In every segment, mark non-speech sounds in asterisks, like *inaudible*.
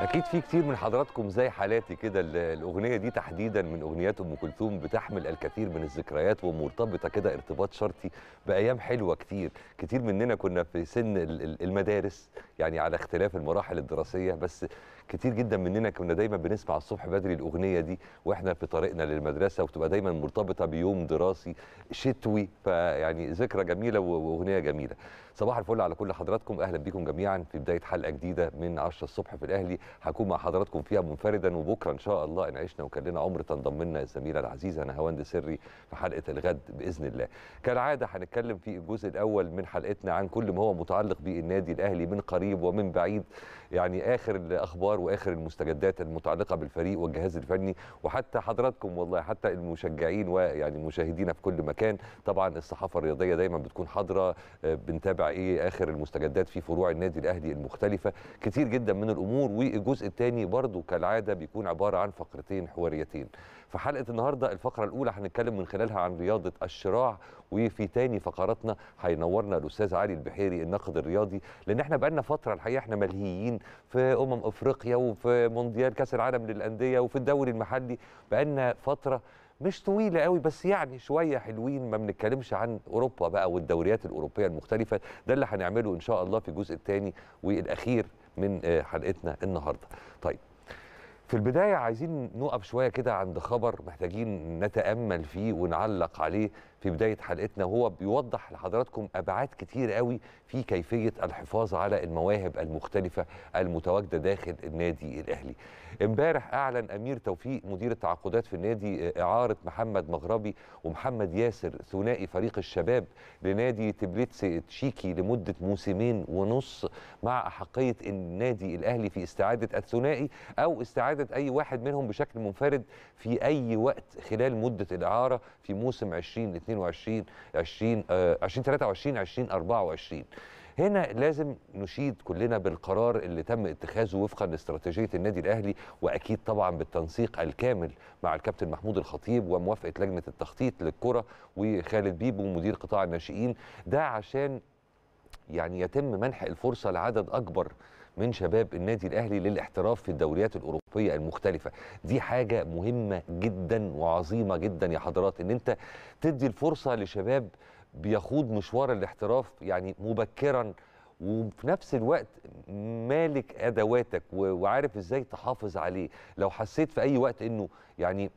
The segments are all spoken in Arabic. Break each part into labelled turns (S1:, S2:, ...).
S1: اكيد في كتير من حضراتكم زي حالاتي كده الاغنيه دي تحديدا من اغنيات ام كلثوم بتحمل الكثير من الذكريات ومرتبطه كده ارتباط شرطي بايام حلوه كتير كتير مننا كنا في سن المدارس يعني على اختلاف المراحل الدراسيه بس كتير جدا مننا كنا دايما بنسمع الصبح بدري الاغنيه دي واحنا في طريقنا للمدرسه وتبقى دايما مرتبطه بيوم دراسي شتوي فيعني ذكرى جميله واغنيه جميله صباح الفل على كل حضراتكم اهلا بكم جميعا في بدايه حلقه جديده من 10 الصبح في الاهلي هكون مع حضراتكم فيها منفردا وبكره ان شاء الله ان عشنا وكان لنا عمر تنضم لنا الزميله العزيزه نهاوند سري في حلقه الغد باذن الله كالعاده هنتكلم في الجزء الاول من حلقتنا عن كل ما هو متعلق بالنادي الاهلي من قريب ومن بعيد يعني اخر الاخبار واخر المستجدات المتعلقه بالفريق والجهاز الفني وحتى حضراتكم والله حتى المشجعين ويعني مشاهدينا في كل مكان طبعا الصحافه الرياضيه دايما بتكون حاضره آه، بنتابع ايه اخر المستجدات في فروع النادي الاهلي المختلفه كتير جدا من الامور والجزء الثاني برضو كالعاده بيكون عباره عن فقرتين حواريتين في حلقه النهارده الفقره الاولى هنتكلم من خلالها عن رياضه الشراع وفي تاني فقراتنا هينورنا الاستاذ علي البحيري الناقد الرياضي لان احنا بقالنا فتره الحقيقه احنا ملهيين في امم افريقيا وفي مونديال كاس العالم للانديه وفي الدوري المحلي بقالنا فتره مش طويله قوي بس يعني شويه حلوين ما بنتكلمش عن اوروبا بقى والدوريات الاوروبيه المختلفه ده اللي هنعمله ان شاء الله في الجزء الثاني والاخير من آه، حلقتنا النهارده طيب في البداية عايزين نقف شوية كده عند خبر محتاجين نتأمل فيه ونعلق عليه في بدايه حلقتنا وهو بيوضح لحضراتكم ابعاد كتير قوي في كيفيه الحفاظ على المواهب المختلفه المتواجده داخل النادي الاهلي. امبارح اعلن امير توفيق مدير التعاقدات في النادي اعاره محمد مغربي ومحمد ياسر ثنائي فريق الشباب لنادي تبليتس تشيكي لمده موسمين ونص مع احقيه النادي الاهلي في استعاده الثنائي او استعاده اي واحد منهم بشكل منفرد في اي وقت خلال مده الاعاره في موسم 2022 2022 20 2023 2024 هنا لازم نشيد كلنا بالقرار اللي تم اتخاذه وفقا لاستراتيجيه النادي الاهلي واكيد طبعا بالتنسيق الكامل مع الكابتن محمود الخطيب وموافقه لجنه التخطيط للكره وخالد بيبو مدير قطاع الناشئين ده عشان يعني يتم منح الفرصه لعدد اكبر من شباب النادي الاهلي للاحتراف في الدوريات الاوروبيه المختلفه دي حاجه مهمه جدا وعظيمه جدا يا حضرات ان انت تدي الفرصه لشباب بيخوض مشوار الاحتراف يعني مبكرا وفي نفس الوقت مالك ادواتك وعارف ازاي تحافظ عليه لو حسيت في اي وقت انه يعني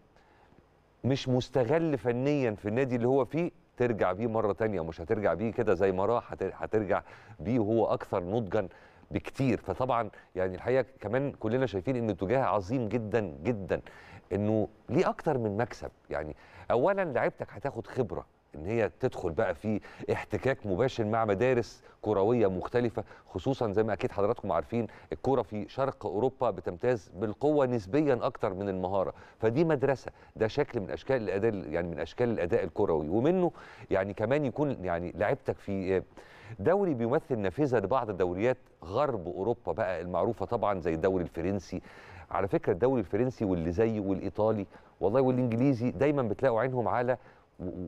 S1: مش مستغل فنيا في النادي اللي هو فيه ترجع بيه مره تانية مش هترجع بيه كده زي ما راح هترجع بيه وهو اكثر نضجا بكتير فطبعا يعني الحقيقه كمان كلنا شايفين ان اتجاه عظيم جدا جدا انه ليه اكتر من مكسب يعني اولا لعبتك هتاخد خبره ان هي تدخل بقى في احتكاك مباشر مع مدارس كرويه مختلفه خصوصا زي ما اكيد حضراتكم عارفين الكوره في شرق اوروبا بتمتاز بالقوه نسبيا اكتر من المهاره فدي مدرسه ده شكل من اشكال الاداء يعني من اشكال الاداء الكروي ومنه يعني كمان يكون يعني لعبتك في دوري بيمثل نافذه لبعض الدوريات غرب اوروبا بقى المعروفه طبعا زي الدوري الفرنسي على فكره الدوري الفرنسي واللي زيه والايطالي والله والانجليزي دايما بتلاقوا عينهم على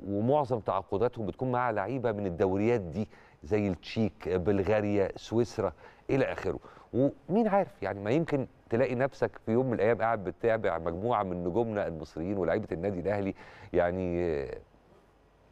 S1: ومعظم تعاقداتهم بتكون مع لعيبه من الدوريات دي زي التشيك بلغاريا سويسرا الى اخره ومين عارف يعني ما يمكن تلاقي نفسك في يوم من الايام قاعد بتتابع مجموعه من نجومنا المصريين ولاعيبه النادي الاهلي يعني آه،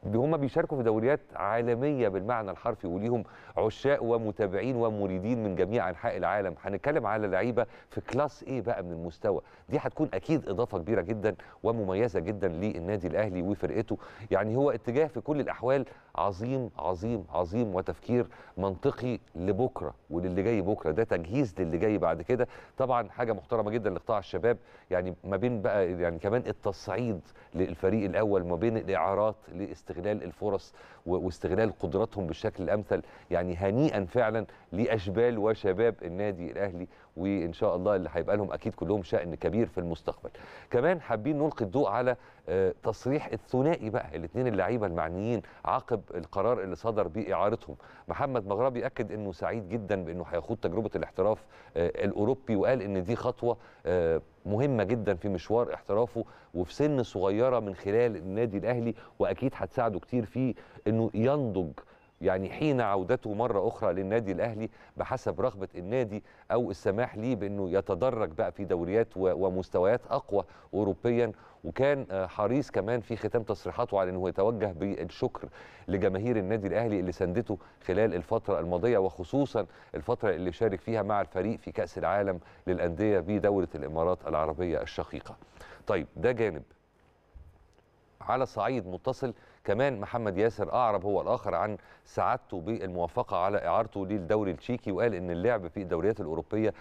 S1: هم بيشاركوا في دوريات عالميه بالمعنى الحرفي وليهم عشاق ومتابعين ومريدين من جميع انحاء العالم هنتكلم على لعيبه في كلاس ايه بقى من المستوى دي هتكون اكيد اضافه كبيره جدا ومميزه جدا للنادي الاهلي وفرقته يعني هو اتجاه في كل الاحوال عظيم عظيم عظيم وتفكير منطقي لبكره وللي جاي بكره ده تجهيز للي جاي بعد كده طبعا حاجه محترمه جدا لقطاع الشباب يعني ما بين بقى يعني كمان التصعيد للفريق الاول ما بين الاعارات لاستغلال الفرص واستغلال قدراتهم بالشكل الامثل يعني هنيئا فعلا لاشبال وشباب النادي الاهلي وان شاء الله اللي هيبقى لهم اكيد كلهم شأن كبير في المستقبل كمان حابين نلقي الضوء على آه، تصريح الثنائي بقى الاثنين اللعيبه المعنيين عقب القرار اللي صدر باعارتهم محمد مغربي اكد انه سعيد جدا بانه هيخوض تجربه الاحتراف آه، الاوروبي وقال ان دي خطوه آه، مهمه جدا في مشوار احترافه وفي سن صغيره من خلال النادي الاهلي واكيد هتساعده كتير في انه ينضج يعني حين عودته مرة أخرى للنادي الأهلي بحسب رغبة النادي أو السماح ليه بأنه يتدرج بقى في دوريات ومستويات أقوى أوروبيا وكان آه، حريص كمان في ختام تصريحاته على انه يتوجه بالشكر لجماهير النادي الاهلي اللي ساندته خلال الفتره الماضيه وخصوصا الفتره اللي شارك فيها مع الفريق في كاس العالم للانديه بدوله الامارات العربيه الشقيقه. طيب ده جانب على صعيد متصل كمان محمد ياسر اعرب هو الاخر عن سعادته بالموافقه على اعارته للدوري التشيكي وقال ان اللعب في الدوريات الاوروبيه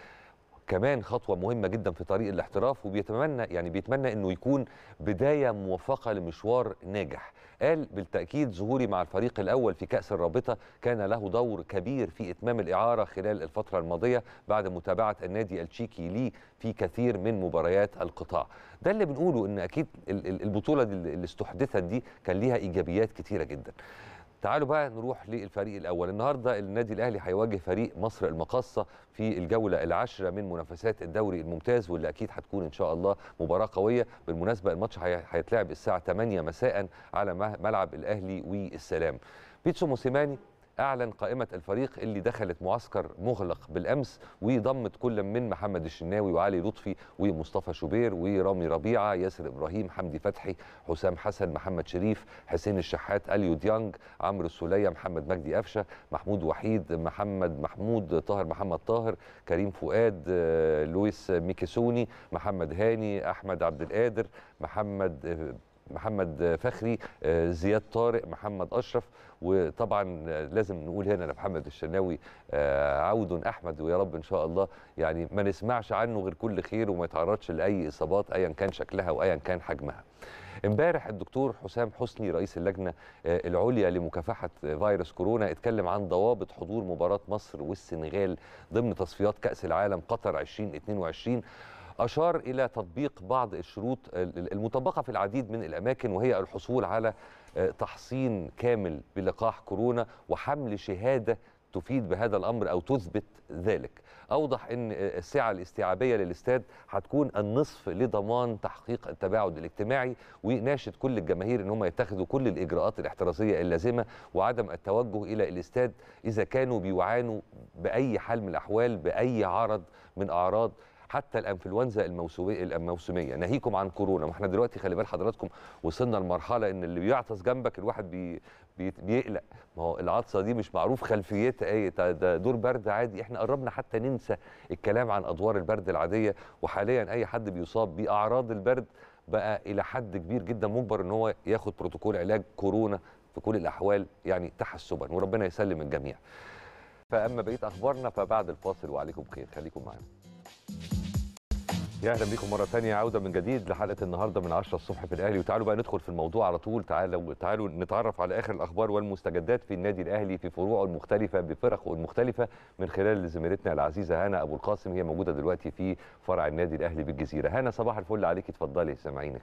S1: كمان خطوه مهمه جدا في طريق الاحتراف وبيتمنى يعني بيتمنى انه يكون بدايه موفقه لمشوار ناجح قال بالتاكيد ظهوري مع الفريق الاول في كاس الرابطه كان له دور كبير في اتمام الاعاره خلال الفتره الماضيه بعد متابعه النادي التشيكي لي في كثير من مباريات القطاع ده اللي بنقوله ان اكيد البطوله اللي استحدثت دي كان ليها ايجابيات كثيره جدا تعالوا بقى نروح للفريق الاول النهارده النادي الاهلي هيواجه فريق مصر المقاصه في الجوله العاشره من منافسات الدوري الممتاز واللي اكيد هتكون ان شاء الله مباراه قويه بالمناسبه الماتش هيتلعب الساعه 8 مساء على ملعب الاهلي والسلام بيتسو موسيماني اعلن قائمه الفريق اللي دخلت معسكر مغلق بالامس وضمت كل من محمد الشناوي وعلي لطفي ومصطفى شوبير ورامي ربيعه ياسر ابراهيم حمدي فتحي حسام حسن محمد شريف حسين الشحات اليو ديانج عمرو السوليه محمد مجدي قفشه محمود وحيد محمد محمود طاهر محمد طاهر كريم فؤاد آه، لويس ميكيسوني محمد هاني احمد عبد القادر محمد آه، محمد فخري آه، زياد طارق محمد اشرف وطبعا لازم نقول هنا لمحمد الشناوي آه، عود احمد ويا رب ان شاء الله يعني ما نسمعش عنه غير كل خير وما يتعرضش لاي اصابات ايا كان شكلها وايا كان حجمها. امبارح الدكتور حسام حسني رئيس اللجنه آه، العليا لمكافحه فيروس كورونا اتكلم عن ضوابط حضور مباراه مصر والسنغال ضمن تصفيات كاس العالم قطر 2022 أشار إلى تطبيق بعض الشروط المطبقة في العديد من الأماكن وهي الحصول على آه، تحصين كامل بلقاح كورونا وحمل شهاده تفيد بهذا الامر او تثبت ذلك. اوضح ان آه، السعه الاستيعابيه للاستاد هتكون النصف لضمان تحقيق التباعد الاجتماعي وناشد كل الجماهير أنهم يتخذوا كل الاجراءات الاحترازيه اللازمه وعدم التوجه الى الاستاد اذا كانوا بيعانوا باي حال من الاحوال باي عرض من اعراض حتى الانفلونزا الموسميه ناهيكم عن كورونا ما احنا دلوقتي خلي بال حضراتكم وصلنا لمرحله ان اللي بيعطس جنبك الواحد بي بي بيقلق ما هو العطسه دي مش معروف خلفيتها ايه ده دور برد عادي احنا قربنا حتى ننسى الكلام عن ادوار البرد العاديه وحاليا اي حد بيصاب باعراض البرد بقى الى حد كبير جدا مجبر ان هو ياخد بروتوكول علاج كورونا في كل الاحوال يعني تحسبا وربنا يسلم الجميع فاما بقيه اخبارنا فبعد الفاصل وعليكم خير خليكم معانا يا اهلا بيكم مره ثانيه عوده من جديد لحلقه النهارده من 10 الصبح في الاهلي وتعالوا بقى ندخل في الموضوع على طول تعالوا تعالوا نتعرف على اخر الاخبار والمستجدات في النادي الاهلي في فروعه المختلفه بفرقه المختلفه من خلال زميلتنا العزيزه هنا ابو القاسم هي موجوده دلوقتي في فرع النادي الاهلي بالجزيره هنا صباح الفل عليك اتفضلي
S2: سامعينك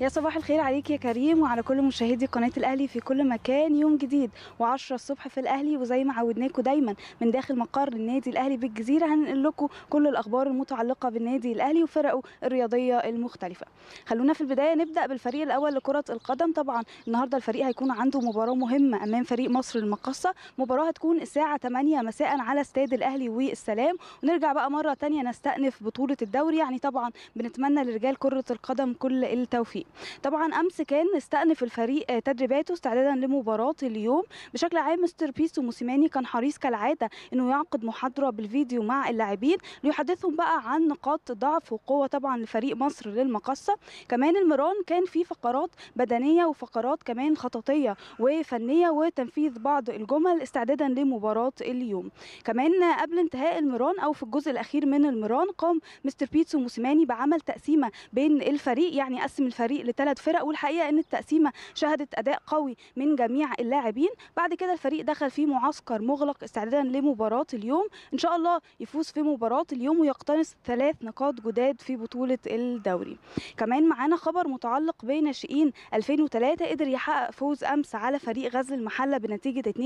S2: يا صباح الخير عليك يا كريم وعلى كل مشاهدي قناه الاهلي في كل مكان يوم جديد و10 الصبح في الاهلي وزي ما عودناكم دايما من داخل مقر النادي الاهلي بالجزيره هننقل لكم كل الاخبار المتعلقه بالنادي الاهلي وفرقه الرياضيه المختلفه خلونا في البدايه نبدا بالفريق الاول لكره القدم طبعا النهارده الفريق هيكون عنده مباراه مهمه امام فريق مصر المقصة مباراه هتكون الساعه 8 مساء على استاد الاهلي والسلام ونرجع بقى مره ثانيه نستأنف بطوله الدوري يعني طبعا بنتمنى لرجال كره القدم كل التوفيق طبعا امس كان استأنف الفريق تدريباته استعدادا لمباراه اليوم بشكل عام مستر بيس وموسيماني كان حريص كالعاده انه يعقد محاضره بالفيديو مع اللاعبين ليحدثهم بقى عن نقاط ضعف وقوه طبعا لفريق مصر للمقصه كمان المران كان في فقرات بدنيه وفقرات كمان خططيه وفنيه وتنفيذ بعض الجمل استعدادا لمباراه اليوم كمان قبل انتهاء المران او في الجزء الاخير من المران قام مستر بيتسو موسيماني بعمل تقسيمه بين الفريق يعني قسم الفريق الفريق لثلاث فرق والحقيقه ان التقسيمه شهدت اداء قوي من جميع اللاعبين بعد كده الفريق دخل في معسكر مغلق استعدادا لمباراه اليوم ان شاء الله يفوز في مباراه اليوم ويقتنص ثلاث نقاط جداد في بطوله الدوري كمان معانا خبر متعلق بناشئين 2003 قدر يحقق فوز امس على فريق غزل المحله بنتيجه 2-1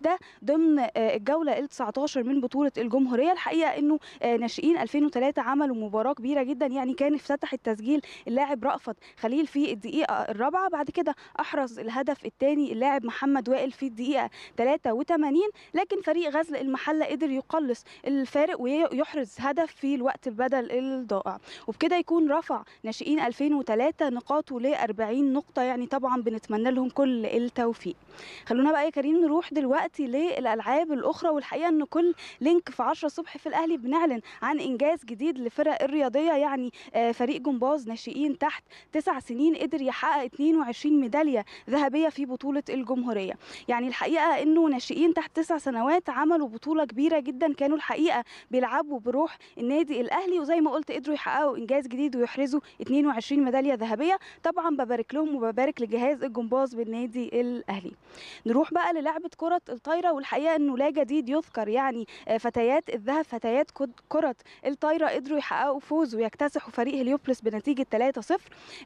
S2: ده ضمن آه، الجوله ال 19 من بطوله الجمهوريه الحقيقه انه آه، ناشئين 2003 عملوا مباراه كبيره جدا يعني كان افتتح التسجيل اللاعب رأفت خليل في الدقيقه الرابعه بعد كده احرز الهدف الثاني اللاعب محمد وائل في الدقيقه 83 لكن فريق غزل المحله قدر يقلص الفارق ويحرز هدف في الوقت بدل الضائع وبكده يكون رفع ناشئين 2003 نقاطه ل 40 نقطه يعني طبعا بنتمنى لهم كل التوفيق خلونا بقى يا كريم نروح دلوقتي للالعاب الاخرى والحقيقه ان كل لينك في 10 الصبح في الاهلي بنعلن عن انجاز جديد للفرق الرياضيه يعني آه، فريق جمباز ناشئين تحت تسع سنين قدر يحقق 22 ميداليه ذهبيه في بطوله الجمهوريه يعني الحقيقه انه ناشئين تحت تسع سنوات عملوا بطوله كبيره جدا كانوا الحقيقه بيلعبوا بروح النادي الاهلي وزي ما قلت قدروا يحققوا انجاز جديد ويحرزوا 22 ميداليه ذهبيه طبعا ببارك لهم وببارك لجهاز الجمباز بالنادي الاهلي نروح بقى للعبه كره الطايره والحقيقه انه لا جديد يذكر يعني آه، فتيات الذهب فتيات كره الطايره قدروا يحققوا فوز ويكتسحوا فريق هليوبلس بنتيجه 3-0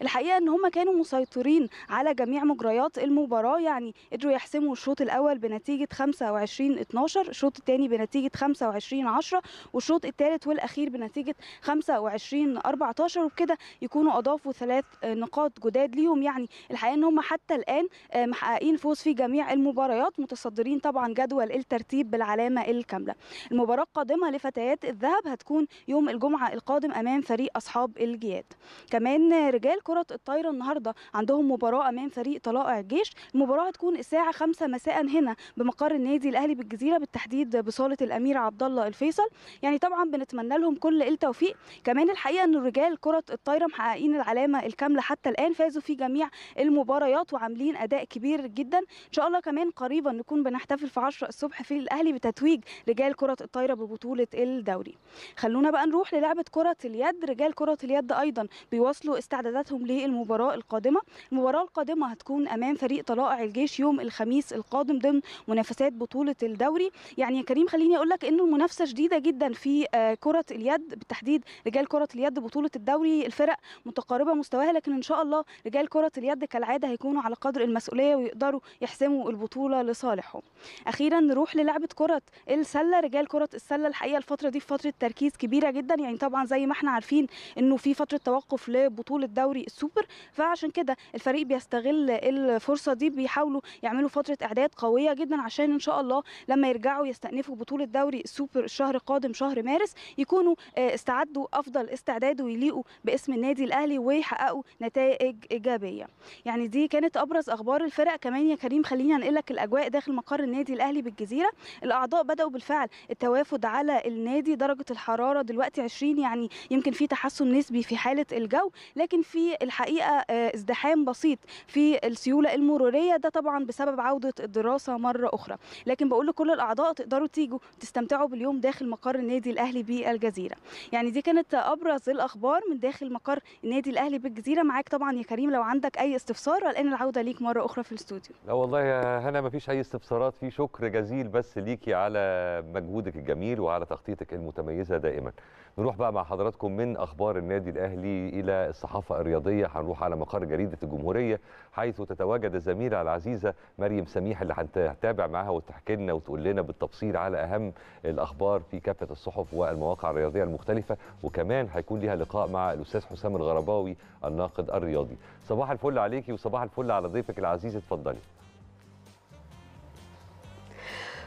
S2: الحقيقه ان هم كانوا مسيطرين على جميع مجريات المباراه يعني قدروا يحسموا الشوط الاول بنتيجه 25 12 الشوط الثاني بنتيجه 25 10 والشوط الثالث والاخير بنتيجه 25 14 وبكده يكونوا اضافوا ثلاث نقاط جداد ليهم يعني الحقيقه ان هم حتى الان آه، محققين فوز في في جميع المباريات متصدرين طبعا جدول الترتيب بالعلامة الكاملة المباراة القادمة لفتيات الذهب هتكون يوم الجمعة القادم أمام فريق أصحاب الجياد كمان رجال كرة الطايرة النهاردة عندهم مباراة أمام فريق طلائع الجيش المباراة هتكون الساعة 5 مساء هنا بمقر النادي الأهلي بالجزيرة بالتحديد بصالة الأمير عبد الله الفيصل يعني طبعا بنتمنى لهم كل التوفيق كمان الحقيقة أن رجال كرة الطايرة محققين العلامة الكاملة حتى الآن فازوا في جميع المباريات وعاملين أداء كبير جدا ان شاء الله كمان قريبا نكون بنحتفل في 10 الصبح في الاهلي بتتويج رجال كره الطايره ببطوله الدوري خلونا بقى نروح للعبه كره اليد رجال كره اليد ايضا بيواصلوا استعداداتهم للمباراه القادمه المباراه القادمه هتكون امام فريق طلائع الجيش يوم الخميس القادم ضمن منافسات بطوله الدوري يعني يا كريم خليني اقول لك انه المنافسه شديده جدا في آه، كره اليد بالتحديد رجال كره اليد بطوله الدوري الفرق متقاربه مستواها لكن ان شاء الله رجال كره اليد كالعاده هيكونوا على قدر المسؤوليه ويقدروا يحسموا البطوله لصالحهم اخيرا نروح للعبه كره السله رجال كره السله الحقيقه الفتره دي في فتره تركيز كبيره جدا يعني طبعا زي ما احنا عارفين انه في فتره توقف لبطوله دوري السوبر فعشان كده الفريق بيستغل الفرصه دي بيحاولوا يعملوا فتره اعداد قويه جدا عشان ان شاء الله لما يرجعوا يستأنفوا بطوله دوري السوبر الشهر القادم شهر مارس يكونوا آه، استعدوا افضل استعداد ويليقوا باسم النادي الاهلي ويحققوا نتائج ايجابيه يعني دي كانت ابرز اخبار الفرق كمان يا كريم كريم خليني انقل لك الاجواء داخل مقر النادي الاهلي بالجزيره الاعضاء بداوا بالفعل التوافد على النادي درجه الحراره دلوقتي 20 يعني يمكن في تحسن نسبي في حاله الجو لكن في الحقيقه آه، ازدحام بسيط في السيوله المروريه ده طبعا بسبب عوده الدراسه مره اخرى لكن بقول لكل الاعضاء تقدروا تيجوا تستمتعوا باليوم داخل مقر النادي الاهلي بالجزيره يعني دي كانت ابرز الاخبار من داخل مقر النادي الاهلي بالجزيره معاك طبعا يا كريم لو عندك اي استفسار والان العوده ليك مره اخرى في الاستوديو
S1: والله يا هنا مفيش اي استفسارات في شكر جزيل بس ليكي على مجهودك الجميل وعلى تغطيتك المتميزه دائما نروح بقى مع حضراتكم من اخبار النادي الاهلي الى الصحافه الرياضيه هنروح على مقر جريده الجمهوريه حيث تتواجد الزميله العزيزه مريم سميح اللي هنتابع معاها وتحكي لنا وتقول لنا بالتفصيل على اهم الاخبار في كافه الصحف والمواقع الرياضيه المختلفه وكمان هيكون ليها لقاء مع الاستاذ حسام الغرباوي الناقد الرياضي صباح الفل عليكي وصباح الفل على ضيفك العزيز اتفضلي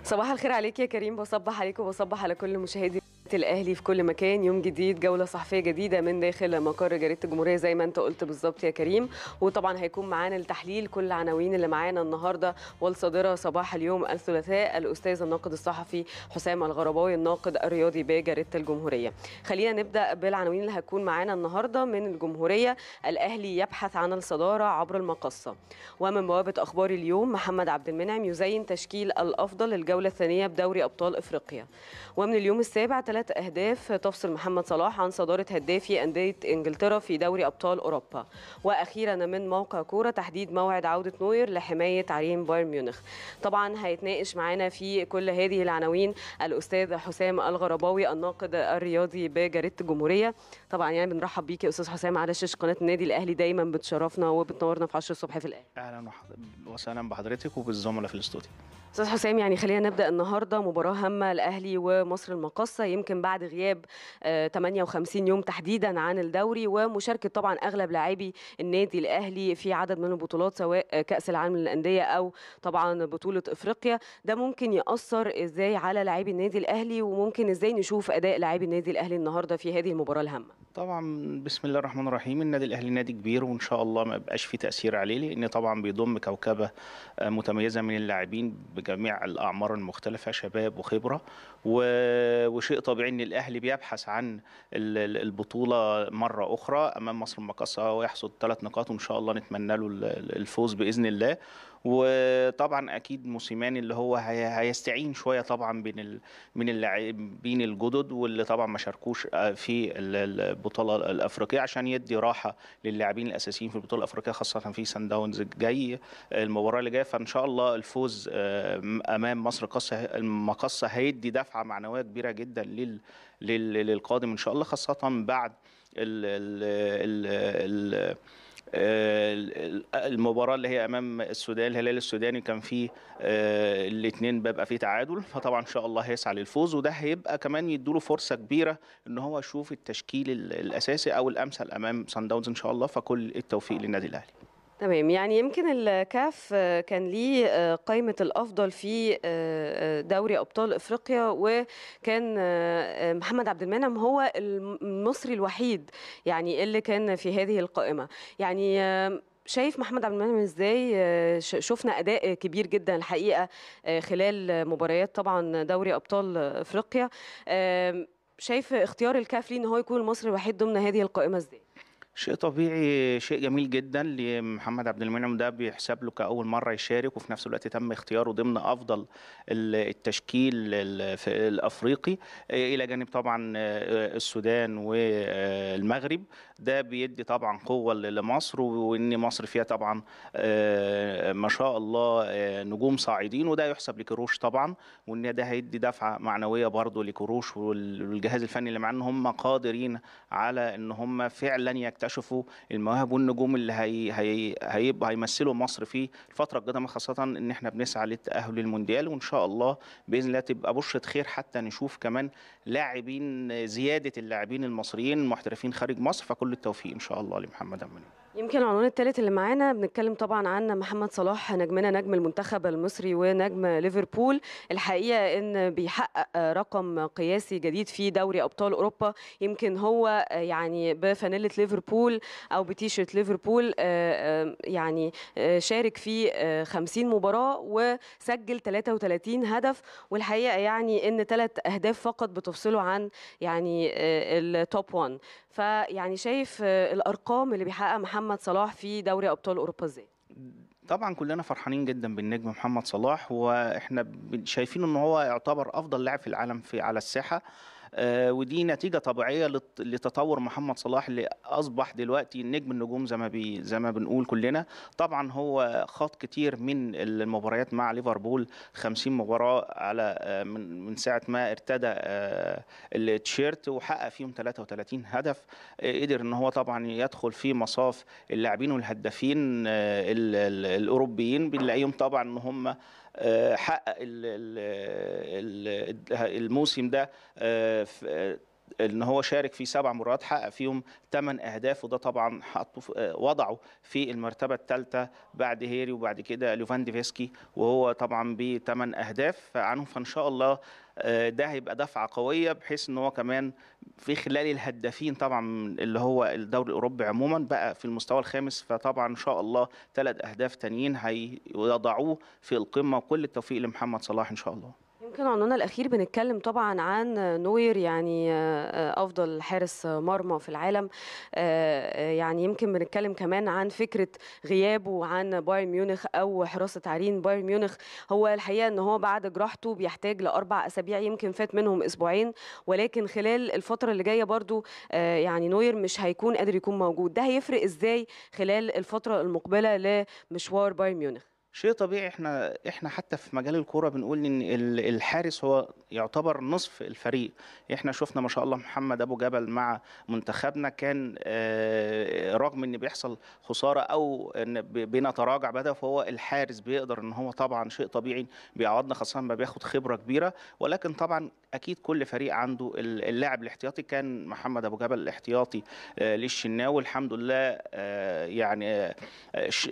S3: صباح الخير عليك يا كريم بصبح عليك وبصبح على كل مشاهدي الاهلي في كل مكان يوم جديد جوله صحفيه جديده من داخل مقر جريده الجمهوريه زي ما انت قلت بالظبط يا كريم وطبعا هيكون معانا التحليل كل العناوين اللي معانا النهارده والصادره صباح اليوم الثلاثاء الاستاذ الناقد الصحفي حسام الغرباوي الناقد الرياضي بجريده الجمهوريه خلينا نبدا بالعناوين اللي هتكون معانا النهارده من الجمهوريه الاهلي يبحث عن الصداره عبر المقصه ومن بوابه اخبار اليوم محمد عبد المنعم يزين تشكيل الافضل للجوله الثانيه بدوري ابطال افريقيا ومن اليوم السابع ثلاث أهداف تفصل محمد صلاح عن صدارة هدافي أندية إنجلترا في دوري أبطال أوروبا وأخيرا من موقع كورة تحديد موعد عودة نوير لحماية عريم بايرن ميونخ طبعا هيتناقش معانا في كل هذه العناوين الأستاذ حسام الغرباوي الناقد الرياضي بجريدة الجمهورية طبعا يعني بنرحب بيك يا أستاذ حسام على شاشة قناة النادي الأهلي دايما بتشرفنا وبتنورنا في 10 الصبح في الأهلي
S4: أهلا وسهلا بحضرتك وبالزملاء في الاستوديو
S3: استاذ حسام يعني خلينا نبدا النهارده مباراه هامه الاهلي ومصر المقاصه يمكن بعد غياب 58 آه، يوم تحديدا عن الدوري ومشاركه طبعا اغلب لاعبي النادي الاهلي في عدد من البطولات سواء كاس العالم للانديه او طبعا بطوله افريقيا ده ممكن ياثر ازاي على لاعبي النادي الاهلي وممكن ازاي نشوف اداء لاعبي النادي الاهلي النهارده في هذه المباراه الهامه
S4: طبعا بسم الله الرحمن الرحيم النادي الاهلي نادي كبير وان شاء الله ما يبقاش في تاثير عليه لان طبعا بيضم كوكبه آه، متميزه من اللاعبين بجميع الاعمار المختلفه شباب وخبره وشيء طبيعي ان الاهلي بيبحث عن البطوله مره اخرى امام مصر المقاصه ويحصد ثلاث نقاط وان شاء الله نتمنى له الفوز باذن الله وطبعا اكيد موسيماني اللي هو هيستعين شويه طبعا بين من اللاعبين الجدد واللي طبعا ما شاركوش آه، في البطوله الافريقيه عشان يدي راحه للاعبين الاساسيين في البطوله الافريقيه خاصه في سان داونز الجاي آه، المباراه اللي جايه فان شاء الله الفوز آه، امام مصر قصه المقصه هيدي دفعه معنويه كبيره جدا لل... للقادم ان شاء الله خاصه بعد ال... ال... ال... آه، المباراه اللي هي امام السودان الهلال السوداني كان فيه آه، الاثنين بيبقى فيه تعادل فطبعا ان شاء الله هيسعى للفوز وده هيبقى كمان يدوله فرصه كبيره ان هو يشوف التشكيل الاساسي او الامثل امام سان داونز ان شاء الله فكل التوفيق للنادي الاهلي
S3: تمام يعني يمكن الكاف كان ليه آه، قائمة الأفضل في آه، آه، دوري أبطال إفريقيا وكان محمد عبد المنعم هو المصري الوحيد يعني اللي كان في هذه القائمة يعني شايف محمد عبد المنعم ازاي شفنا اداء كبير جدا الحقيقه خلال مباريات طبعا دوري ابطال افريقيا شايف اختيار الكاف ليه ان هو يكون المصري الوحيد ضمن هذه القائمه ازاي
S4: شيء طبيعي شيء جميل جدا لمحمد عبد المنعم ده بيحسب له كأول مرة يشارك وفي نفس الوقت تم اختياره ضمن أفضل التشكيل الأفريقي إلى جانب طبعا آه، السودان والمغرب ده بيدي طبعا قوة لمصر وإن مصر فيها طبعا آه، ما شاء الله آه، نجوم صاعدين وده يحسب لكروش طبعا وإن ده هيدي دفعة معنوية برضه لكروش والجهاز الفني اللي إن هم قادرين على إن هم فعلا يكتب هيكتشفوا المواهب والنجوم اللي هي هي هيبقى هيمثلوا مصر في الفتره القادمه خاصه ان احنا بنسعى للتاهل للمونديال وان شاء الله باذن الله تبقى بشره خير حتى نشوف كمان لاعبين زياده اللاعبين المصريين المحترفين خارج مصر فكل التوفيق ان شاء الله لمحمد امين
S3: يمكن العنوان الثالث اللي معانا بنتكلم طبعا عن محمد صلاح نجمنا نجم المنتخب المصري ونجم ليفربول الحقيقه ان بيحقق رقم قياسي جديد في دوري ابطال اوروبا يمكن هو آه، يعني بفانيله ليفربول او بتيشيرت ليفربول آه، آه، يعني شارك في 50 مباراه وسجل 33 هدف والحقيقه يعني ان ثلاث اهداف فقط بتفصله عن يعني التوب 1 فيعني شايف الارقام اللي بيحققها محمد محمد صلاح في دوري ابطال اوروبا ازاي
S4: طبعا كلنا فرحانين جدا بالنجم محمد صلاح واحنا شايفين ان هو يعتبر افضل لاعب في العالم في على الساحه آه، ودي نتيجه طبيعيه لتطور محمد صلاح اللي اصبح دلوقتي نجم النجوم زي ما بي زي ما بنقول كلنا طبعا هو خاض كتير من المباريات مع ليفربول 50 مباراه على آه، من من ساعه ما ارتدى آه، التيشيرت وحقق فيهم 33 هدف قدر ان هو طبعا يدخل في مصاف اللاعبين والهدافين الاوروبيين بنلاقيهم طبعا ان هم حقق الموسم ده آه، ان هو شارك في سبع مرات حقق فيهم ثمان اهداف وده طبعا حطه آه، وضعه في المرتبه الثالثه بعد هيري وبعد كده لوفانديفسكي وهو طبعا بثمان اهداف عنه فان شاء الله آه، ده هيبقى دفعه قويه بحيث ان هو كمان في خلال الهدافين طبعا اللي هو الدوري الاوروبي عموما بقى في المستوى الخامس فطبعا ان شاء الله ثلاث اهداف تانيين هيضعوه في القمه وكل التوفيق لمحمد صلاح ان شاء الله
S3: يمكن عنواننا الاخير بنتكلم طبعا عن نوير يعني آه، افضل حارس مرمى في العالم آه، آه، يعني يمكن بنتكلم كمان عن فكره غيابه عن بايرن ميونخ او حراسه عرين بايرن ميونخ هو الحقيقه ان هو بعد جراحته بيحتاج لاربع اسابيع يمكن فات منهم اسبوعين ولكن خلال الفتره اللي جايه برضو يعني نوير مش هيكون قادر يكون موجود ده هيفرق ازاي خلال الفتره المقبله لمشوار بايرن ميونخ
S4: شيء طبيعي احنا احنا حتى في مجال الكوره بنقول ان الحارس هو يعتبر نصف الفريق احنا شفنا ما شاء الله محمد ابو جبل مع منتخبنا كان آه، رغم ان بيحصل خساره او ان بنتراجع بدا فهو الحارس بيقدر ان هو طبعا شيء طبيعي بيعوضنا خاصه ما بياخد خبره كبيره ولكن طبعا اكيد كل فريق عنده اللاعب الاحتياطي كان محمد ابو جبل الاحتياطي آه، للشناوي الحمد لله آه، يعني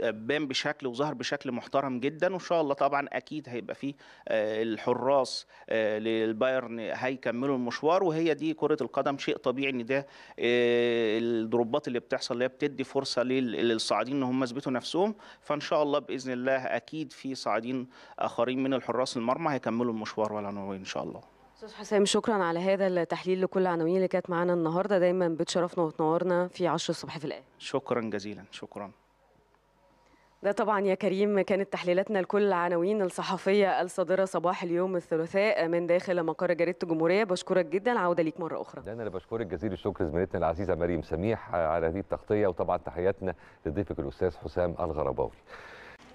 S4: بان بشكل وظهر بشكل محترم محترم جدا وان شاء الله طبعا اكيد هيبقى فيه آه، الحراس آه، للبايرن هيكملوا المشوار وهي دي كره القدم شيء طبيعي ان ده آه، الدروبات اللي بتحصل اللي بتدي فرصه للصاعدين ان هم يثبتوا نفسهم فان شاء الله باذن الله اكيد في صاعدين اخرين من الحراس المرمى هيكملوا المشوار ولا ان شاء الله
S3: استاذ حسام شكرا على هذا التحليل لكل العناوين اللي كانت معانا النهارده دايما بتشرفنا وتنورنا في 10 الصبح في الاهلي
S4: شكرا جزيلا شكرا
S3: ده طبعا يا كريم كانت تحليلاتنا لكل العناوين الصحفيه الصادره صباح اليوم الثلاثاء من داخل مقر جريده الجمهوريه بشكرك جدا عوده ليك مره
S1: اخرى ده انا اللي بشكرك جزيل الشكر زميلتنا العزيزه مريم سميح على هذه التغطيه وطبعا تحياتنا لضيفك الاستاذ حسام الغرباوي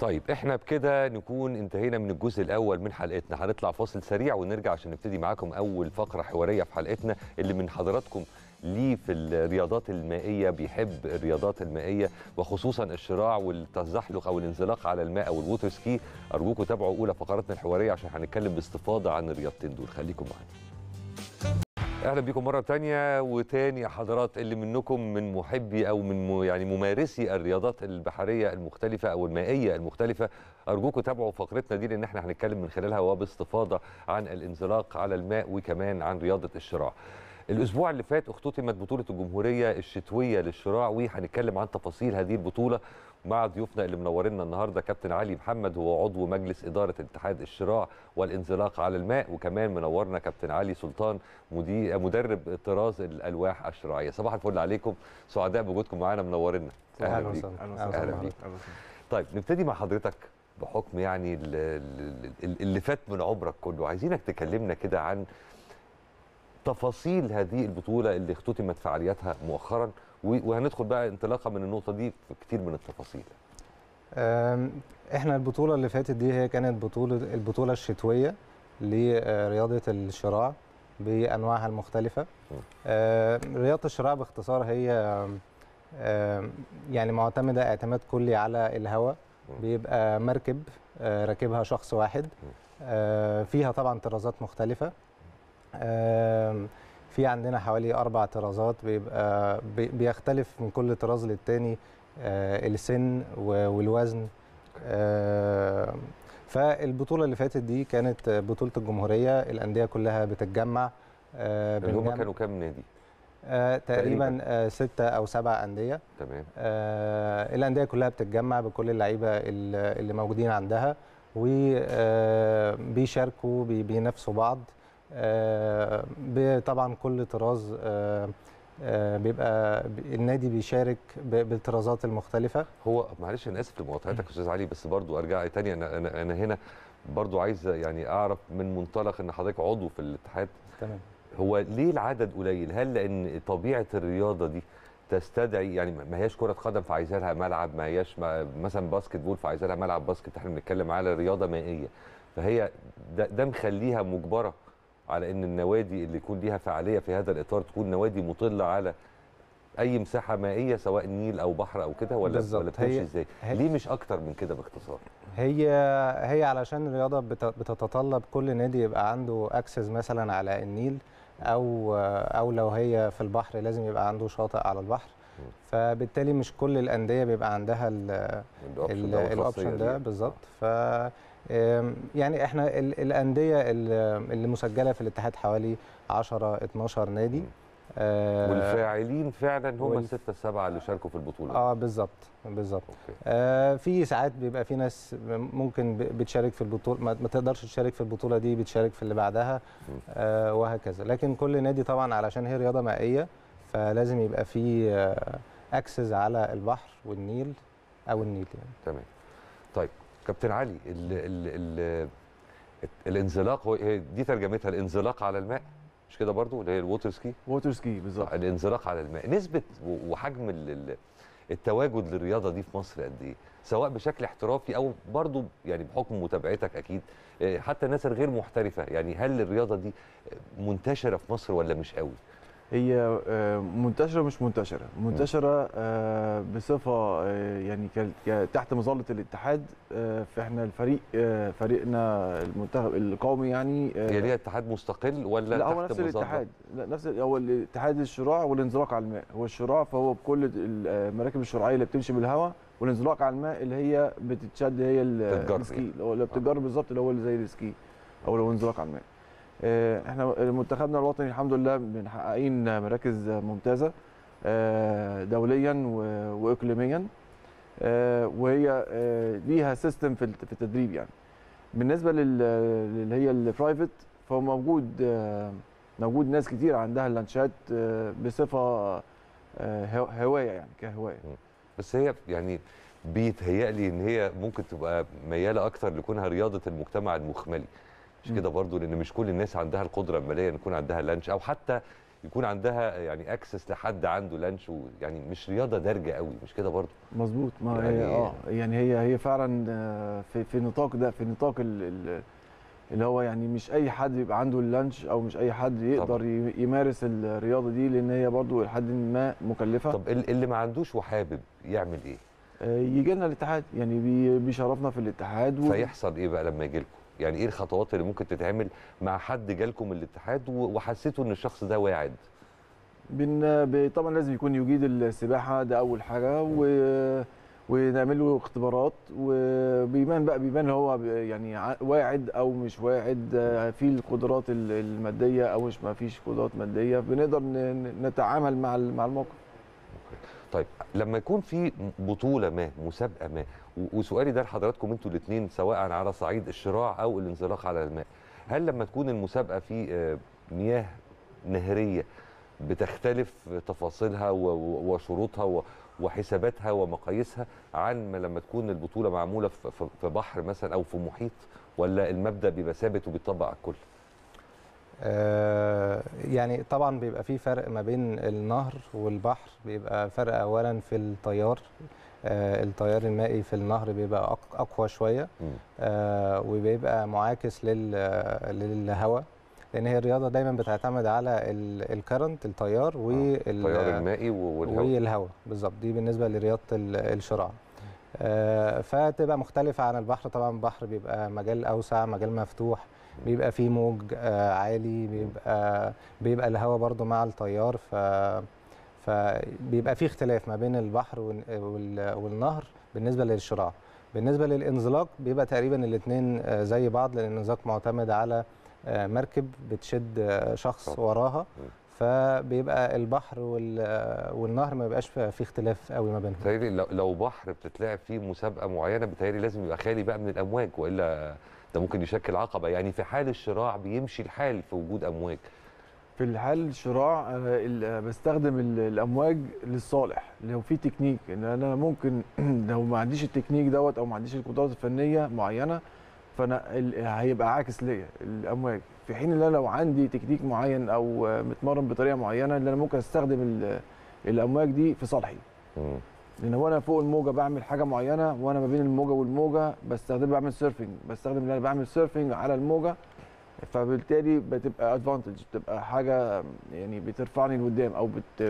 S1: طيب احنا بكده نكون انتهينا من الجزء الاول من حلقتنا هنطلع فاصل سريع ونرجع عشان نبتدي معاكم اول فقره حواريه في حلقتنا اللي من حضراتكم ليه في الرياضات المائيه بيحب الرياضات المائيه وخصوصا الشراع والتزحلق او الانزلاق على الماء او الووتر سكي ارجوكم تابعوا اولى فقراتنا الحواريه عشان هنتكلم باستفاضه عن الرياضتين دول خليكم معانا اهلا بكم مره تانية وتاني يا حضرات اللي منكم من محبي او من يعني ممارسي الرياضات البحريه المختلفه او المائيه المختلفه ارجوكم تابعوا فقرتنا دي لان احنا هنتكلم من خلالها وباستفاضه عن الانزلاق على الماء وكمان عن رياضه الشراع الاسبوع اللي فات اختتمت بطوله الجمهوريه الشتويه للشراع وهنتكلم عن تفاصيل هذه البطوله مع ضيوفنا اللي منورنا النهارده كابتن علي محمد هو عضو مجلس اداره اتحاد الشراع والانزلاق على الماء وكمان منورنا كابتن علي سلطان مدير مدرب طراز الالواح الشراعيه صباح الفل عليكم سعداء بوجودكم معانا منورنا اهلا وسهلا اهلا بيك طيب نبتدي مع حضرتك بحكم يعني اللي فات من عمرك كله عايزينك تكلمنا كده عن تفاصيل هذه البطوله اللي اختتمت فعالياتها مؤخرا وهندخل بقى انطلاقا من النقطه دي في كتير من التفاصيل
S5: احنا البطوله اللي فاتت دي هي كانت بطوله البطوله الشتويه لرياضه الشراع بانواعها المختلفه رياضه الشراع باختصار هي يعني معتمده اعتماد كلي على الهواء بيبقى مركب آه، راكبها شخص واحد آه، فيها طبعا طرازات مختلفه في عندنا حوالي اربع طرازات بيبقى بيختلف من كل طراز للتاني آه، السن والوزن فالبطوله اللي فاتت دي كانت بطوله الجمهوريه الانديه كلها بتتجمع آه، اللي هم كانوا كام نادي؟ آه، تقريبا, ستة أو سبع أندية تمام الأندية كلها بتتجمع بكل اللعيبة اللي موجودين عندها وبيشاركوا بينافسوا بعض آه، طبعا كل طراز آه، آه، بيبقى النادي بيشارك بالطرازات المختلفه
S1: هو معلش انا اسف لمقاطعتك استاذ علي بس برضو ارجع تاني انا انا, أنا هنا برضو عايز يعني اعرف من منطلق ان حضرتك عضو في الاتحاد تمام هو ليه العدد قليل هل لان طبيعه الرياضه دي تستدعي يعني ما هياش كره قدم فعايزه لها ملعب ما هياش مثلا باسكت بول فعايزه لها ملعب باسكت احنا بنتكلم على رياضه مائيه فهي ده, ده مخليها مجبره على ان النوادي اللي يكون ليها فعاليه في هذا الاطار تكون نوادي مطله على اي مساحه مائيه سواء نيل او بحر او كده ولا بالزبط. ولا بتمشي ازاي ليه مش اكتر من كده باختصار
S5: هي هي علشان الرياضه بتتطلب كل نادي يبقى عنده اكسس مثلا على النيل او او لو هي في البحر لازم يبقى عنده شاطئ على البحر فبالتالي مش كل الانديه بيبقى عندها الاوبشن ده, ده بالظبط آه. ف يعني احنا الانديه اللي مسجله في الاتحاد حوالي 10 12 نادي آه، والفاعلين
S1: فعلا هم الستة السبعة اللي شاركوا في البطولة
S5: اه بالظبط بالظبط آه في ساعات بيبقى في ناس ممكن بتشارك في البطولة ما تقدرش تشارك في البطولة دي بتشارك في اللي بعدها آه وهكذا لكن كل نادي طبعا علشان هي رياضة مائية فلازم يبقى في اكسس آه، على البحر والنيل او النيل يعني تمام
S1: طيب كابتن علي الـ الـ الـ الانزلاق هو دي ترجمتها الانزلاق على الماء مش كده برضو اللي هي الووتر سكي ووتر سكي بالظبط الانزلاق على الماء نسبه وحجم التواجد للرياضه دي في مصر قد ايه سواء بشكل احترافي او برضو يعني بحكم متابعتك اكيد آه، حتى الناس الغير محترفه يعني هل الرياضه دي منتشره في مصر ولا مش قوي
S6: هي آه، منتشره مش منتشره منتشره آه، بصفه آه، يعني تحت مظله الاتحاد فاحنا الفريق فريقنا المنتخب القومي يعني هي ليها اتحاد مستقل ولا لا هو نفس الاتحاد لا نفس هو الاتحاد الشراع والانزلاق على الماء هو الشراع فهو بكل المراكب الشراعيه اللي بتمشي بالهواء والانزلاق على الماء اللي هي بتتشد هي السكي اللي بتتجر بالظبط اللي هو زي السكي او لو انزلاق على الماء آه، احنا منتخبنا الوطني الحمد لله محققين مراكز ممتازه آه، دوليا واقليميا آه، وهي ليها سيستم في التدريب يعني بالنسبه للي هي البرايفت فهو موجود موجود ناس كتير عندها اللانشات بصفه هوايه يعني كهوايه بس هي
S1: يعني بيتهيألي ان هي ممكن تبقى مياله اكتر لكونها رياضه المجتمع المخملي مش كده برضو لان مش كل الناس عندها القدره الماليه ان يكون عندها لانش او حتى يكون عندها يعني اكسس لحد عنده لانش يعني مش رياضه دارجه قوي مش كده برضو
S6: مظبوط ما يعني هي اه يعني هي هي فعلا آه، في في نطاق ده في نطاق اللي هو يعني مش اي حد بيبقى عنده اللانش او مش اي حد يقدر طب. يمارس الرياضه دي لان هي برضو لحد ما مكلفه طب اللي ما عندوش وحابب يعمل ايه آه، يجي لنا الاتحاد يعني بيشرفنا في الاتحاد و... فيحصل
S1: ايه بقى لما يجي لكم يعني ايه الخطوات اللي ممكن تتعمل مع حد جالكم الاتحاد وحسيتوا ان الشخص ده واعد
S6: بن... طبعا لازم يكون يجيد السباحه ده اول حاجه و... ونعمل له اختبارات وبيبان بقى بيبان هو يعني واعد او مش واعد آه، في القدرات الماديه او مش ما فيش قدرات ماديه بنقدر نتعامل مع مع الموقف
S1: طيب لما يكون في بطوله ما مسابقه ما وسؤالي ده لحضراتكم انتوا الاثنين سواء على صعيد الشراع او الانزلاق على الماء هل لما تكون المسابقه في آه، مياه نهريه بتختلف تفاصيلها وشروطها وحساباتها ومقاييسها عن ما لما تكون البطوله معموله في بحر مثلا او في محيط ولا المبدا بيبقى ثابت وبيطبق على الكل؟
S5: آه، يعني طبعا بيبقى في فرق ما بين النهر والبحر بيبقى فرق اولا في التيار آه، التيار المائي في النهر بيبقى اقوى شويه آه، وبيبقى معاكس للهواء لان هي الرياضه دايما بتعتمد على الكرنت التيار والتيار المائي والهواء والهواء بالظبط دي بالنسبه لرياضه الشرعه فتبقى مختلفه عن البحر طبعا البحر بيبقى مجال اوسع مجال مفتوح بيبقى فيه موج آه، عالي بيبقى بيبقى الهواء برده مع التيار ف فبيبقى في اختلاف ما بين البحر والنهر بالنسبه للشراع بالنسبه للانزلاق بيبقى تقريبا الاثنين آه، زي بعض لان الانزلاق معتمد على آه، مركب بتشد شخص وراها فبيبقى البحر والنهر ما بيبقاش في اختلاف قوي ما
S1: بينهم. لو بحر بتتلعب فيه مسابقه معينه بتهيألي لازم يبقى خالي بقى من الامواج والا ده ممكن يشكل عقبه يعني في حال الشراع بيمشي الحال في وجود امواج
S6: في الحال الشراع آه، آه، بستخدم الامواج للصالح لو في تكنيك ان انا ممكن *clears throat* لو ما عنديش التكنيك دوت او ما عنديش القدرات الفنيه معينه فانا هيبقى عاكس ليا الامواج في حين ان انا لو عندي تكنيك معين او متمرن بطريقه معينه اللي انا ممكن استخدم الامواج دي في صالحي لان وانا فوق الموجه بعمل حاجه معينه وانا ما بين الموجه والموجه بستخدم بعمل سيرفنج بستخدم اللي انا بعمل سيرفنج على الموجه فبالتالي بتبقى ادفانتج بتبقى حاجه يعني بترفعني لقدام او بت...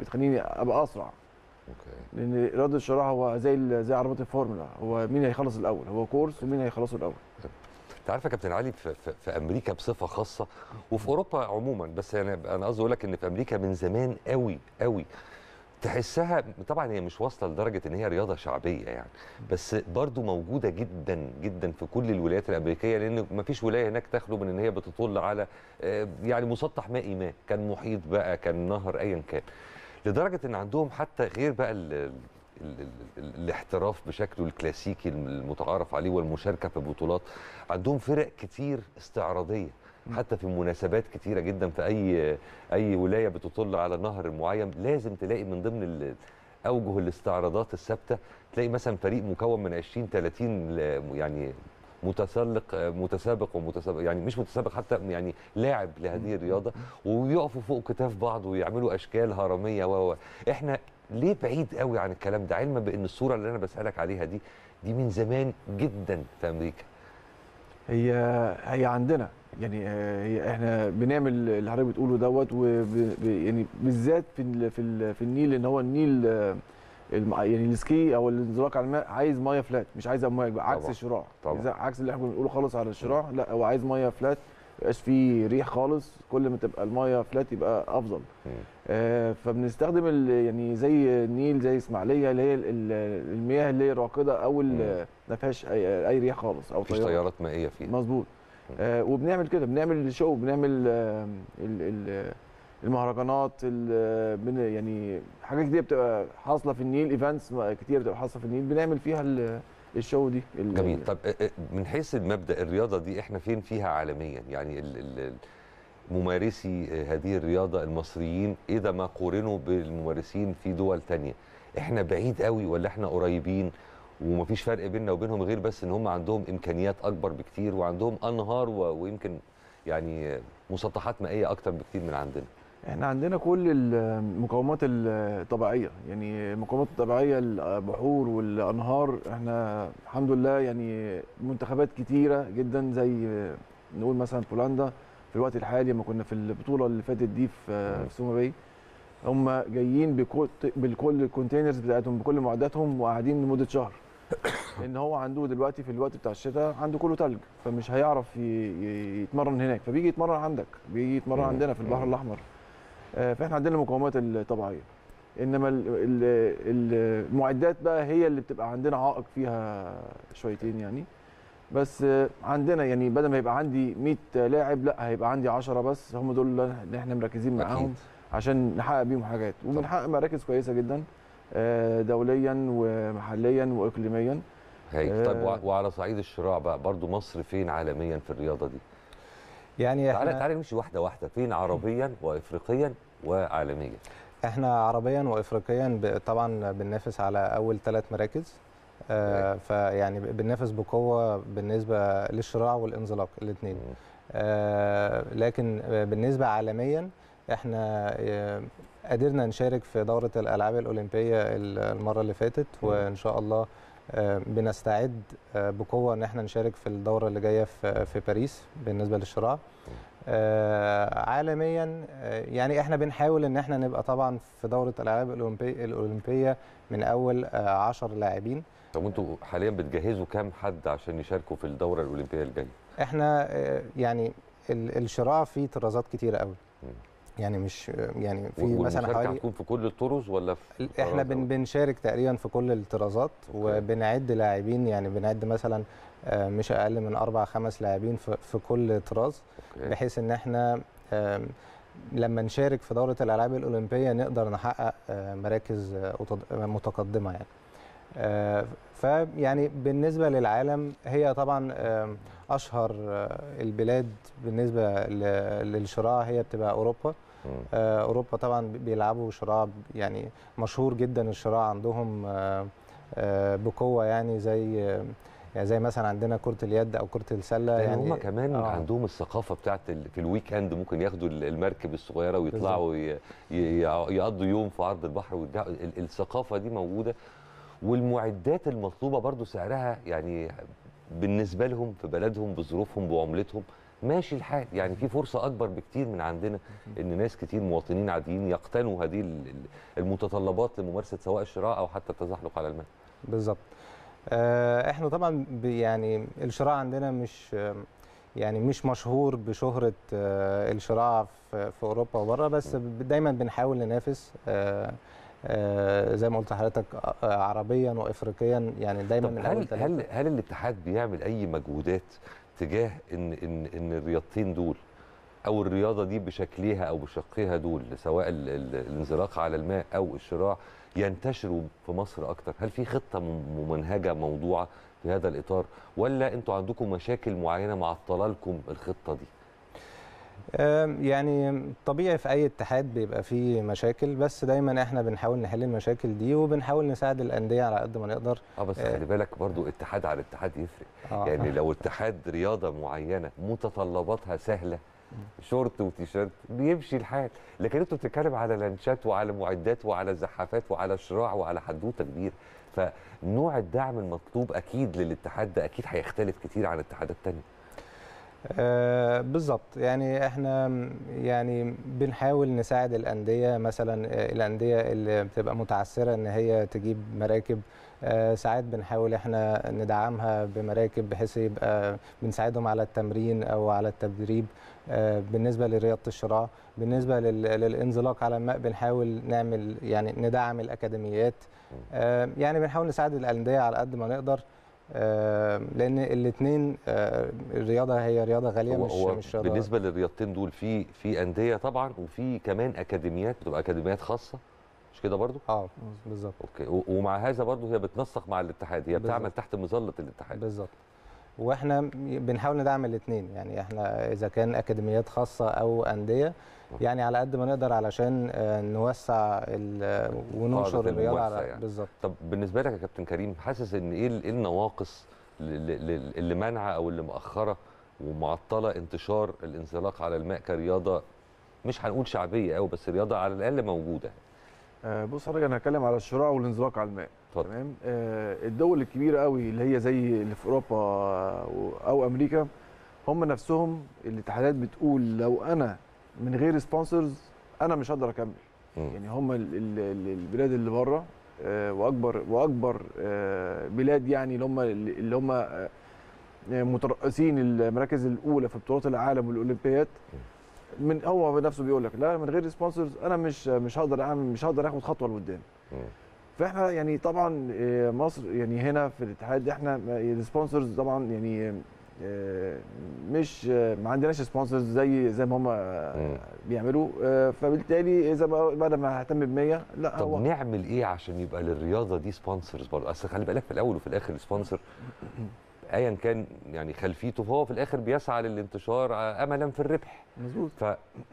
S6: بتخليني ابقى اسرع اوكي لان رد الشراع هو زي زي عربيه الفورمولا هو مين هيخلص الاول هو كورس ومين هيخلصه الاول انت
S1: عارف يا كابتن علي في, في, في امريكا بصفه خاصه وفي اوروبا عموما بس انا يعني انا قصدي اقول لك ان في امريكا من زمان قوي قوي تحسها طبعا هي مش واصله لدرجه ان هي رياضه شعبيه يعني بس برضو موجوده جدا جدا في كل الولايات الامريكيه لان ما فيش ولايه هناك تخلو من ان هي بتطل على آه، يعني مسطح مائي ما كان محيط بقى كان نهر ايا كان لدرجه ان عندهم حتى غير بقى الـ الـ الـ الاحتراف بشكله الكلاسيكي المتعارف عليه والمشاركه في بطولات عندهم فرق كتير استعراضيه حتى في مناسبات كتيره جدا في اي اي ولايه بتطل على نهر معين لازم تلاقي من ضمن اوجه الاستعراضات الثابته تلاقي مثلا فريق مكون من 20 30 يعني متسلق متسابق ومتسابق يعني مش متسابق حتى يعني لاعب لهذه الرياضه ويقفوا فوق كتاف بعض ويعملوا اشكال هرميه و احنا ليه بعيد قوي عن الكلام ده علما بان الصوره اللي انا بسالك عليها دي دي من زمان جدا في امريكا
S6: هي هي عندنا يعني آه، احنا بنعمل اللي حضرتك بتقوله دوت يعني بالذات في في في النيل ان هو النيل آه، يعني السكي او الانزلاق على الماء عايز ميه فلات مش عايز امواج بقى عكس الشراع عكس اللي احنا بنقوله خالص على الشراع لا هو عايز ميه فلات يبقاش فيه ريح خالص كل ما تبقى الميه فلات يبقى افضل آه فبنستخدم يعني زي النيل زي اسماعيليه اللي هي المياه اللي هي راقده او ما فيهاش اي ريح خالص او طيارات مائيه فيها مظبوط آه، وبنعمل كده بنعمل شو بنعمل آه، المهرجانات يعني حاجات كتير بتبقى حاصله في النيل ايفنتس كتير بتبقى حاصله في النيل بنعمل فيها الشو دي جميل
S1: طب آه، من حيث المبدا الرياضه دي احنا فين فيها عالميا يعني ممارسي هذه الرياضه المصريين اذا إيه ما قورنوا بالممارسين في دول تانية احنا بعيد قوي ولا احنا قريبين ومفيش فرق بيننا وبينهم غير بس ان هم عندهم امكانيات اكبر بكتير وعندهم انهار ويمكن يعني مسطحات مائيه اكتر بكتير من عندنا
S6: احنا عندنا كل المقاومات الطبيعيه يعني المقاومات الطبيعيه البحور والانهار احنا الحمد لله يعني منتخبات كتيره جدا زي نقول مثلا بولندا في الوقت الحالي لما كنا في البطوله اللي فاتت دي في سوما باي هم جايين بكل الكونتينرز بتاعتهم بكل معداتهم وقاعدين لمده شهر *coughs* ان هو عنده دلوقتي في الوقت بتاع الشتاء عنده كله تلج فمش هيعرف يتمرن هناك فبيجي يتمرن عندك بيجي يتمرن عندنا في البحر الاحمر آه، فاحنا عندنا المقومات الطبيعيه انما المعدات بقى هي اللي بتبقى عندنا عائق فيها شويتين يعني بس عندنا يعني بدل ما يبقى عندي 100 لاعب لا هيبقى عندي 10 بس هم دول اللي احنا مركزين معاهم عشان نحقق بيهم حاجات وبنحقق مراكز كويسه جدا آه، دوليا ومحليا واقليميا هي. طيب آه،
S1: وعلى صعيد الشراع بقى برضو مصر فين عالميا في الرياضه دي
S5: يعني تعالى تعالى نمشي واحده واحده فين عربيا وافريقيا وعالميا احنا عربيا وافريقيا طبعا بننافس على اول ثلاث مراكز آه، فيعني بننافس بقوه بالنسبه للشراع والانزلاق الاثنين لكن بالنسبه عالميا احنا آه، قدرنا نشارك في دوره الالعاب الاولمبيه المره اللي فاتت وان شاء الله آه، بنستعد آه، بقوه ان احنا نشارك في الدوره اللي جايه في باريس بالنسبه للشراع عالميا يعني احنا بنحاول ان احنا نبقى طبعا في دوره الالعاب الاولمبيه من اول 10 لاعبين
S1: طب انتوا حاليا بتجهزوا كام حد عشان يشاركوا في الدوره الاولمبيه الجايه
S5: احنا يعني الشراع فيه طرازات كتيره قوي يعني مش يعني في مثلا حوالي
S1: في كل الطرز ولا في احنا
S5: بن بنشارك تقريبا في كل الطرازات وبنعد لاعبين يعني بنعد مثلا آه، مش اقل من اربع خمس لاعبين في كل طراز بحيث ان احنا لما نشارك في دوره الالعاب الاولمبيه نقدر نحقق آه، مراكز آه، متقدمه يعني آه، فيعني بالنسبه للعالم هي طبعا آه، اشهر آه، البلاد بالنسبه للشراع هي بتبقى اوروبا اوروبا طبعا بيلعبوا شراع يعني مشهور جدا الشراع عندهم بقوه يعني زي يعني زي مثلا عندنا كره اليد او كره السله يعني هم كمان أوه. عندهم
S1: الثقافه بتاعه في الويك اند ممكن ياخدوا المركب الصغيره ويطلعوا يقضوا يوم في عرض البحر والدع... الثقافه دي موجوده والمعدات المطلوبه برضو سعرها يعني بالنسبه لهم في بلدهم بظروفهم بعملتهم ماشي الحال يعني في فرصه اكبر بكتير من عندنا ان ناس كتير مواطنين عاديين يقتنوا هذه المتطلبات لممارسه سواء الشراء او حتى التزحلق على الماء
S5: بالظبط آه، احنا طبعا يعني الشراء عندنا مش يعني مش مشهور بشهره آه، الشراء في اوروبا وبره بس دايما بنحاول ننافس آه، آه، زي ما قلت لحضرتك آه، آه، عربيا وافريقيا يعني دايما من هل هل
S1: هل الاتحاد بيعمل اي مجهودات تجاه ان ان ان الرياضتين دول او الرياضه دي بشكلها او بشقيها دول سواء الانزلاق على الماء او الشراع ينتشروا في مصر اكتر هل في خطه ممنهجه موضوعه في هذا الاطار ولا انتوا عندكم مشاكل معينه معطله لكم الخطه دي
S5: يعني طبيعي في اي اتحاد بيبقى فيه مشاكل بس دايما احنا بنحاول نحل المشاكل دي وبنحاول نساعد الانديه على قد ما نقدر اه بس آه، خلي
S1: بالك برضو اتحاد على اتحاد يفرق آه. يعني *laughs* لو اتحاد رياضه معينه متطلباتها سهله شورت وتيشيرت بيمشي الحال لكن انتوا بتتكلم على لانشات وعلى معدات وعلى زحافات وعلى شراع وعلى حدوته كبيره
S5: فنوع الدعم المطلوب اكيد للاتحاد ده اكيد هيختلف كتير عن الاتحادات الثانيه آه، بالظبط يعني احنا يعني بنحاول نساعد الانديه مثلا الانديه اللي بتبقى متعثره ان هي تجيب مراكب آه، ساعات بنحاول احنا ندعمها بمراكب بحيث يبقى بنساعدهم على التمرين او على التدريب آه، بالنسبه لرياضه الشراع بالنسبه للانزلاق على الماء بنحاول نعمل يعني ندعم الاكاديميات يعني بنحاول نساعد الانديه على قد ما نقدر آه، لان الاثنين آه، الرياضه هي رياضه غاليه مش هو مش رياضه بالنسبه
S1: للرياضتين دول في في انديه طبعا وفي كمان اكاديميات بتبقى اكاديميات خاصه مش كده برضو اه بالظبط اوكي ومع هذا برضو هي بتنسق مع الاتحاد هي بالزبط. بتعمل تحت مظله الاتحاد بالظبط
S5: واحنا بنحاول ندعم الاثنين يعني احنا اذا كان اكاديميات خاصه او انديه يعني على قد ما نقدر علشان آه، نوسع وننشر الرياضه يعني.
S1: بالظبط طب بالنسبه لك يا كابتن كريم حاسس ان ايه, إيه النواقص اللي مانعه او اللي مؤخره ومعطله انتشار الانزلاق على الماء كرياضه مش هنقول شعبيه قوي بس رياضه
S6: على الاقل موجوده آه، بص حضرتك انا هتكلم على الشراع والانزلاق على الماء تمام آه، الدول الكبيره قوي اللي هي زي اللي في اوروبا او امريكا هم نفسهم الاتحادات بتقول لو انا من غير سبونسرز انا مش هقدر اكمل يعني هم البلاد اللي بره آه، واكبر واكبر آه، بلاد يعني اللي هم اللي هم آه، مترأسين المراكز الاولى في بطولات العالم والاولمبيات من هو نفسه بيقول لك لا من غير سبونسرز انا مش مش هقدر اعمل مش هقدر اخد خطوه لقدام فاحنا يعني طبعا مصر يعني هنا في الاتحاد احنا السبونسرز طبعا يعني آه، مش آه، ما عندناش سبونسرز زي زي ما هم آه، بيعملوا فبالتالي اذا بعد ما اهتم ب 100 لا طب هو
S1: نعمل ايه عشان يبقى للرياضه دي سبونسرز برضه اصل خلي بالك في الاول وفي الاخر السبونسر ايا كان يعني خلفيته فهو في الاخر بيسعى للانتشار املا في الربح مظبوط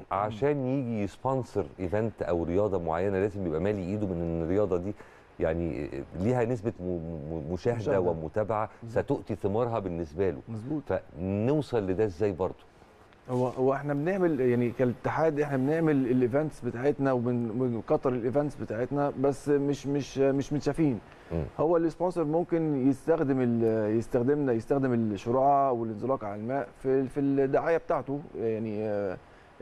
S1: فعشان يجي يسبونسر ايفنت او رياضه معينه لازم يبقى مالي ايده من ان الرياضه دي يعني ليها نسبه مشاهده مشاهدة. ومتابعه ستؤتي ثمارها بالنسبه له مظبوط فنوصل لده ازاي برضه
S6: هو هو احنا بنعمل يعني كالاتحاد احنا بنعمل الايفنتس بتاعتنا وبنكتر الايفنتس بتاعتنا بس مش مش مش متشافين هو السبونسر ممكن يستخدم يستخدمنا يستخدم الشرعه والانزلاق على الماء في في الدعايه بتاعته يعني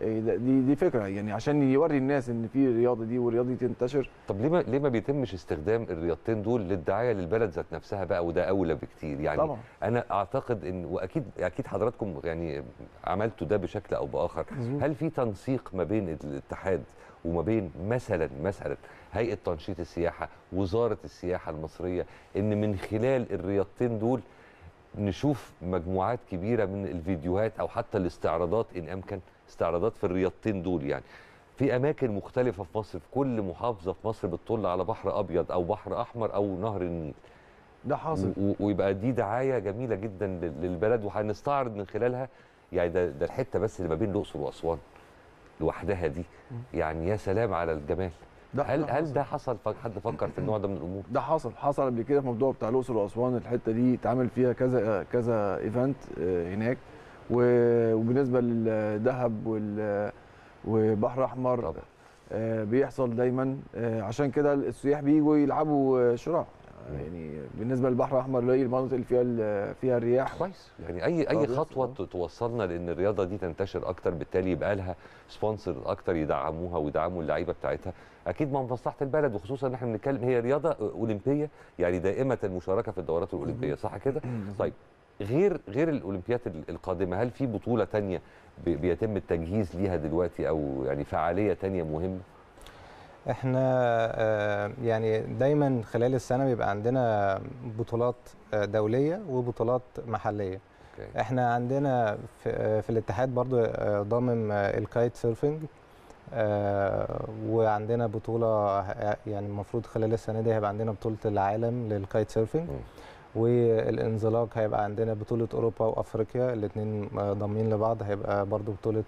S6: إيه، دي دي فكره يعني عشان يوري الناس ان في الرياضه دي والرياضه دي تنتشر طب ليه ما
S1: ليه ما بيتمش استخدام الرياضتين دول للدعايه للبلد ذات نفسها بقى وده اولى بكتير يعني طبعا. انا اعتقد ان واكيد اكيد حضراتكم يعني عملتوا ده بشكل او باخر مزبوط. هل في تنسيق ما بين الاتحاد وما بين مثلا مثلا هيئه تنشيط السياحه وزاره السياحه المصريه ان من خلال الرياضتين دول نشوف مجموعات كبيره من الفيديوهات او حتى الاستعراضات ان امكن استعراضات في الرياضتين دول يعني في اماكن مختلفه في مصر في كل محافظه في مصر بتطل على بحر ابيض او بحر احمر او نهر النيل ده حاصل ويبقى دي دعايه جميله جدا للبلد وهنستعرض من خلالها يعني ده, ده الحته بس اللي ما بين الاقصر واسوان لوحدها دي يعني يا سلام على الجمال ده هل ده هل ده حصل حد فكر في النوع ده من الامور؟
S6: ده حصل حصل قبل كده في موضوع بتاع الاقصر واسوان الحته دي اتعمل فيها كذا كذا ايفنت آه، هناك وبالنسبه للذهب والبحر الاحمر آه، بيحصل دايما آه، عشان كده السياح بييجوا يلعبوا آه، شراع يعني بالنسبه للبحر الاحمر اللي هي المناطق اللي فيها فيها الرياح كويس يعني اي اي
S1: خطوه توصلنا لان الرياضه دي تنتشر اكتر بالتالي يبقى لها سبونسر اكتر يدعموها ويدعموا اللعيبه بتاعتها اكيد من مصلحه البلد وخصوصا ان احنا بنتكلم هي رياضه اولمبيه يعني دائمه المشاركه في الدورات الاولمبيه صح كده طيب غير غير الاولمبياد القادمه هل في بطوله تانية بيتم التجهيز ليها دلوقتي او يعني فعاليه تانية مهمه
S5: احنا آه، يعني دايما خلال السنه بيبقى عندنا بطولات آه، دوليه وبطولات محليه okay. احنا عندنا في, آه، في الاتحاد برضو ضامم الكايت سيرفنج وعندنا بطوله يعني المفروض خلال السنه دي هيبقى عندنا بطوله العالم للكايت سيرفنج mm. والانزلاق هيبقى عندنا بطولة أوروبا وأفريقيا الاثنين ضامنين لبعض هيبقى برضو بطولة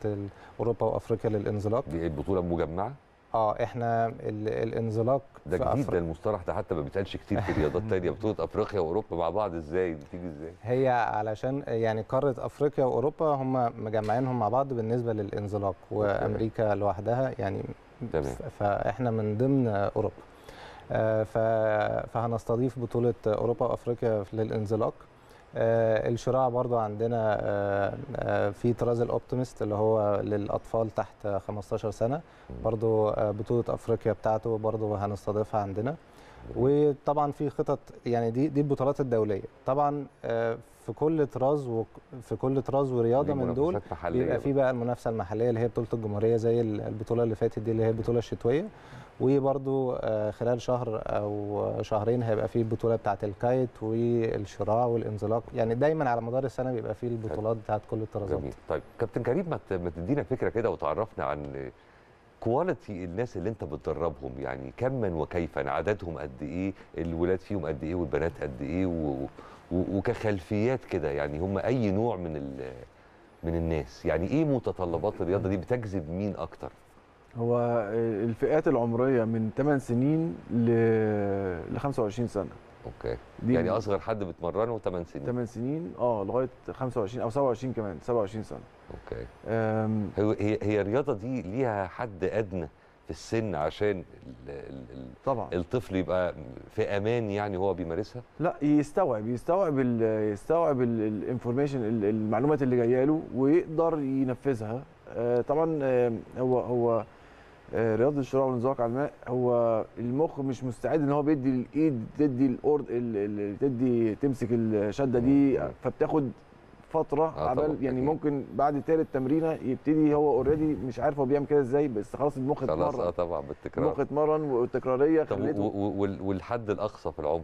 S5: أوروبا وأفريقيا للانزلاق دي بطولة مجمعة؟ اه احنا الانزلاق ده في جديد ده
S1: المصطلح ده حتى ما بيتقالش كتير في رياضات تانية *laughs* بطولة افريقيا واوروبا مع بعض ازاي بتيجي ازاي؟
S5: هي علشان يعني قارة افريقيا واوروبا هم مجمعينهم مع بعض بالنسبة للانزلاق وامريكا لوحدها يعني تمام فاحنا من ضمن اوروبا آه، فهنستضيف بطوله اوروبا وافريقيا للانزلاق آه، الشراع برضو عندنا آه، في طراز الاوبتيمست اللي هو للاطفال تحت 15 سنه برضو بطوله افريقيا بتاعته برضو هنستضيفها عندنا وطبعا في خطط يعني دي دي البطولات الدوليه طبعا في كل طراز وفي كل طراز ورياضه من دول بيبقى في بقى المنافسه المحليه اللي هي بطوله الجمهوريه زي البطوله اللي فاتت دي اللي هي البطوله الشتويه وبرده آه، خلال شهر او شهرين هيبقى فيه البطوله بتاعه الكايت والشراع والانزلاق يعني دايما على مدار السنه بيبقى فيه البطولات بتاعه كل الطرازات جميل
S1: طيب كابتن كريم ما تدينا فكره كده وتعرفنا عن كواليتي الناس اللي انت بتدربهم يعني كما وكيفا عددهم قد ايه الولاد فيهم قد ايه والبنات قد ايه و... و... وكخلفيات كده يعني هم اي نوع من ال... من الناس يعني ايه متطلبات الرياضه دي بتجذب مين اكتر
S6: هو الفئات العمريه من 8 سنين ل 25 سنه اوكي يعني اصغر حد بتمرنه 8 سنين 8 سنين اه لغايه 25 او 27 كمان 27 سنه
S1: اوكي هي هي الرياضه دي ليها حد ادنى في السن عشان الـ الـ طبعا الطفل يبقى في امان يعني هو بيمارسها
S6: لا يستوعب يستوعب الـ يستوعب الانفورميشن المعلومات اللي جايه له ويقدر ينفذها آه، طبعا هو هو آه، رياضه الشراع والنزاق على الماء هو المخ مش مستعد ان هو بيدي الايد تدي الأورد تدي تمسك الشده دي فبتاخد فتره آه عبال يعني ممكن بعد ثالث تمرينه يبتدي هو اوريدي مش عارف هو بيعمل كده ازاي بس خلاص المخ اتمرن خلاص اه طبعا بالتكرار المخ اتمرن والتكراريه خليته
S1: والحد الاقصى في العمر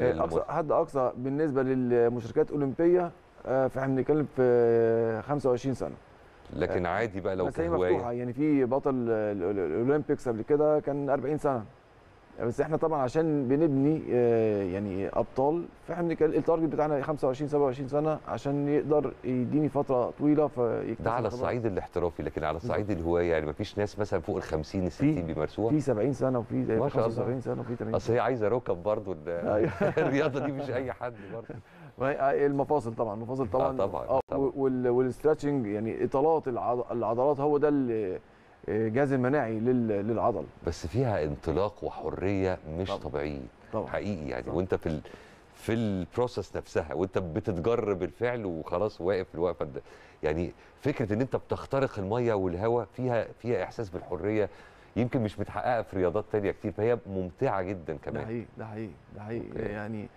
S1: آه، اقصى
S6: حد اقصى بالنسبه للمشاركات الاولمبيه آه، فاحنا بنتكلم في 25 سنه
S1: لكن آه، عادي بقى لو كان مفتوحه
S6: يعني في بطل الاولمبيكس قبل كده كان 40 سنه بس احنا طبعا عشان بنبني آه، يعني ابطال فاحنا التارجت بتاعنا 25 27 سنه عشان يقدر يديني فتره طويله فيكتسب ده على الصعيد
S1: الاحترافي لكن على الصعيد الهوايه يعني ما فيش ناس مثلا فوق ال 50 ال 60
S6: بيمارسوها في 70 سنه وفي 75 سنه وفي 80 اصل هي عايزه ركب برضه أيوه. *laughs* الرياضه دي مش اي حد برضه آه، إيه المفاصل طبعا المفاصل آه، طبعا آه طبعا, آه طبعا. والاسترتشنج يعني اطالات العضلات هو ده الجهاز آه، المناعي للعضل
S1: بس فيها انطلاق وحريه مش طبعًا. طبيعيين طبعًا. حقيقي يعني طبعًا. وانت في ال... في البروسس نفسها وانت بتتجر بالفعل وخلاص واقف الوقفه ده يعني فكره ان انت بتخترق الميه والهواء فيها فيها احساس بالحريه يمكن مش متحققه في رياضات تانية كتير فهي ممتعه جدا كمان ده
S6: حقيقي ده حقيقي ده حقيقي يعني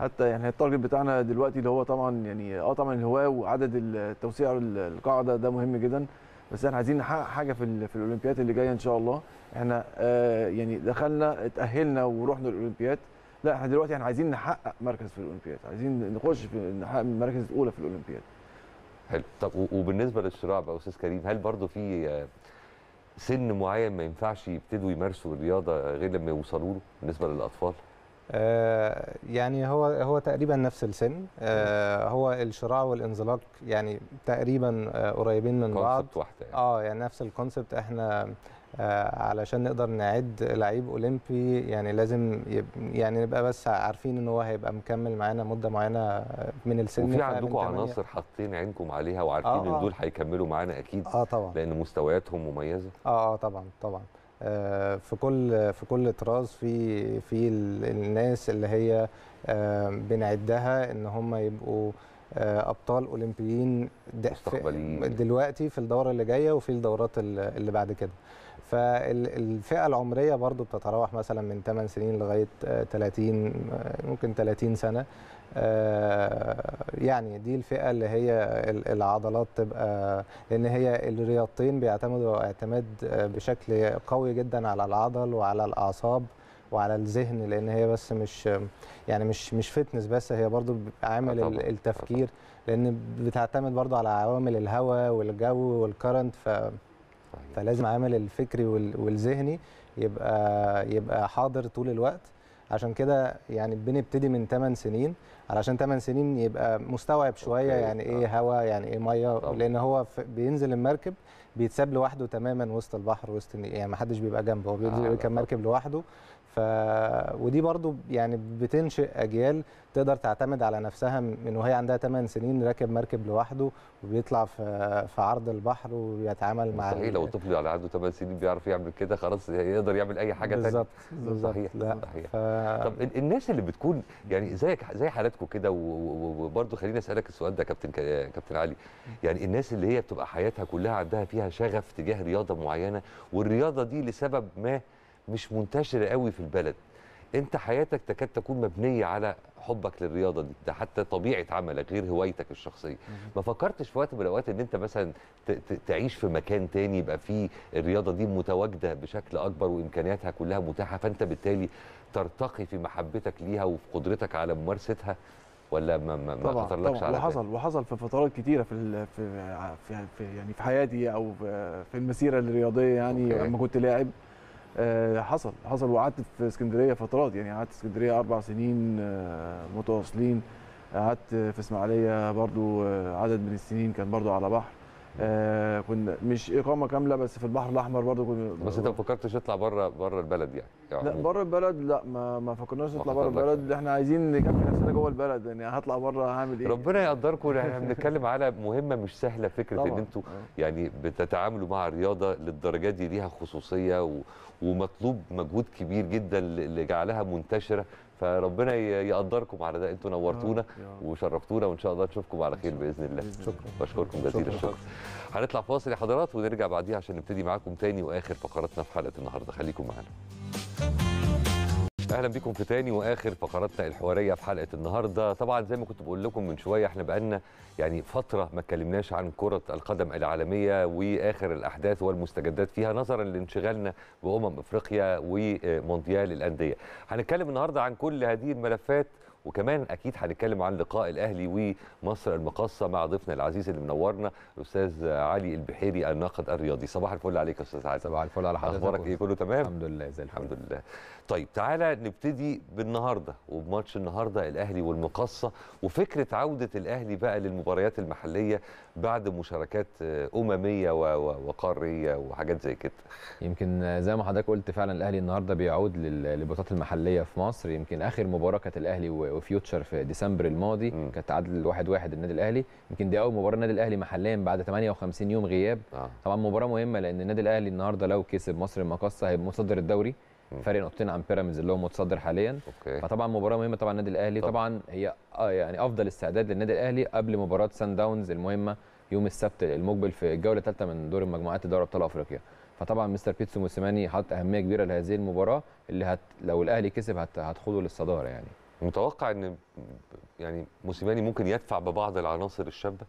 S6: حتى يعني التارجت بتاعنا دلوقتي اللي هو طبعا يعني اه طبعا الهواه وعدد التوسيع القاعده ده مهم جدا بس احنا عايزين نحقق حاجه في في الاولمبياد اللي جايه ان شاء الله احنا آه يعني دخلنا اتاهلنا ورحنا الاولمبياد لا احنا دلوقتي احنا عايزين نحقق مركز في الاولمبياد عايزين نخش في نحقق المراكز الاولى في الاولمبياد
S1: حلو طب وبالنسبه للشراع بقى استاذ كريم هل برضو في آه، سن معين ما ينفعش يبتدوا يمارسوا الرياضه غير لما يوصلوا له بالنسبه للاطفال
S5: آه، يعني هو هو تقريبا نفس السن آه، هو الشراع والانزلاق يعني تقريبا آه، قريبين من بعض واحده يعني. اه يعني نفس الكونسبت احنا علشان نقدر نعد لعيب اولمبي يعني لازم يعني نبقى بس عارفين ان هو هيبقى مكمل معانا مده معينه من السن وفي عندكم عناصر
S1: حاطين عينكم عليها وعارفين آه ان دول هيكملوا معانا اكيد اه طبعا لان مستوياتهم مميزه
S5: اه اه طبعا طبعا آه، في كل في كل طراز في في الناس اللي هي آه، بنعدها ان هم يبقوا آه، ابطال اولمبيين دلوقتي في الدوره اللي جايه وفي الدورات اللي بعد كده فالفئه العمريه برضو بتتراوح مثلا من 8 سنين لغايه 30 ممكن 30 سنه آه، يعني دي الفئه اللي هي العضلات تبقى لان هي الرياضتين بيعتمدوا اعتماد آه، بشكل قوي جدا على العضل وعلى الاعصاب وعلى الذهن لان هي بس مش يعني مش مش فتنس بس هي برضو عامل آه، طبعا. التفكير لان بتعتمد برضو على عوامل الهواء والجو والكرنت ف فلازم عامل الفكري والذهني يبقى يبقى حاضر طول الوقت عشان كده يعني بنبتدي من 8 سنين علشان 8 سنين يبقى مستوعب شويه أوكي. آه. يعني ايه هواء يعني ايه ميه طبعا. لان هو بينزل المركب بيتساب لوحده تماما وسط البحر وسط يعني ما حدش بيبقى جنبه هو بينزل آه كان مركب لوحده ف ودي برضو يعني بتنشئ اجيال تقدر تعتمد على نفسها من وهي عندها 8 سنين راكب مركب لوحده وبيطلع في في عرض البحر وبيتعامل مع صحيح لو
S1: الطفل على عنده 8 سنين بيعرف يعمل كده خلاص يقدر يعمل اي حاجه ثانيه بالظبط بالظبط صحيح لا. صحيح ف... طب الناس اللي بتكون يعني زيك زي حالاتكم كده وبرضو خليني اسالك السؤال ده كابتن كابتن علي يعني الناس اللي هي بتبقى حياتها كلها عندها فيها شغف تجاه رياضه معينه والرياضه دي لسبب ما مش منتشره قوي في البلد انت حياتك تكاد تكون مبنيه على حبك للرياضه دي ده حتى طبيعه عملك غير هوايتك الشخصيه ما فكرتش في وقت من الاوقات ان انت مثلا تعيش في مكان تاني يبقى فيه الرياضه دي متواجده بشكل اكبر وامكانياتها كلها متاحه فانت بالتالي ترتقي في محبتك ليها وفي قدرتك على ممارستها ولا ما ما ما خطرلكش طبعا على وحصل
S6: ده. وحصل في فترات كتيره في في, في يعني في حياتي او في المسيره الرياضيه يعني أوكي. لما كنت لاعب آه، حصل حصل وقعدت في اسكندريه فترات يعني قعدت اسكندريه اربع سنين آه، متواصلين قعدت في اسماعيليه برضو آه، عدد من السنين كان برضو على بحر كنا مش اقامه كامله بس في البحر الاحمر برضو كنا
S1: بس انت ما فكرتش تطلع بره بره البلد يعني, يعني لا
S6: بره البلد لا ما ما فكرناش نطلع بره البلد احنا عايزين نكمل نفسنا جوه البلد يعني هطلع بره هعمل ايه ربنا يقدركم احنا بنتكلم
S1: على مهمه مش سهله فكره طبعا. ان انتوا يعني بتتعاملوا مع الرياضه للدرجه دي ليها خصوصيه و... ومطلوب مجهود كبير جدا لجعلها منتشره فربنا يقدركم على ده انتوا نورتونا آه، وشرفتونا وان شاء الله نشوفكم على خير باذن الله شكرا بشكركم جزيل الشكر هنطلع فاصل يا حضرات ونرجع بعديها عشان نبتدي معاكم تاني واخر فقراتنا في حلقه النهارده خليكم معانا اهلا بيكم في تاني واخر فقراتنا الحواريه في حلقه النهارده طبعا زي ما كنت بقول لكم من شويه احنا بقالنا يعني فتره ما اتكلمناش عن كره القدم العالميه واخر الاحداث والمستجدات فيها نظرا لانشغالنا بامم افريقيا ومونديال الانديه هنتكلم النهارده عن كل هذه الملفات وكمان اكيد هنتكلم عن لقاء الاهلي ومصر المقاصه مع ضيفنا العزيز اللي منورنا الاستاذ علي البحيري الناقد الرياضي صباح الفل عليك يا استاذ علي صباح الفل على حضرتك اخبارك ايه كله تمام الحمد لله زي الحمد لله طيب تعالى نبتدي بالنهارده وبماتش النهارده الاهلي والمقصه وفكره عوده الاهلي بقى للمباريات المحليه بعد مشاركات
S7: آه، امميه وقاريه وحاجات زي كده. يمكن زي ما حضرتك قلت فعلا الاهلي النهارده بيعود للبطولات المحليه في مصر يمكن اخر مباراه كانت الاهلي وفيوتشر في ديسمبر الماضي كانت تعادل 1-1 النادي الاهلي يمكن دي اول مباراه النادي الاهلي محليا بعد 58 يوم غياب آه. طبعا مباراه مهمه لان النادي الاهلي النهارده لو كسب مصر المقصه هيبقى مصدر الدوري فارق نقطتين عن بيراميدز اللي هو متصدر حاليا أوكي. فطبعا مباراه مهمه طبعا النادي الاهلي طبعا, هي آه، يعني افضل استعداد للنادي الاهلي قبل مباراه سان داونز المهمه يوم السبت المقبل في الجوله الثالثه من دور المجموعات لدوري ابطال افريقيا فطبعا مستر بيتسو موسيماني حاطط اهميه كبيره لهذه المباراه اللي هت لو الاهلي كسب هت هتخوضه للصداره يعني متوقع ان
S1: يعني موسيماني ممكن يدفع ببعض العناصر الشابه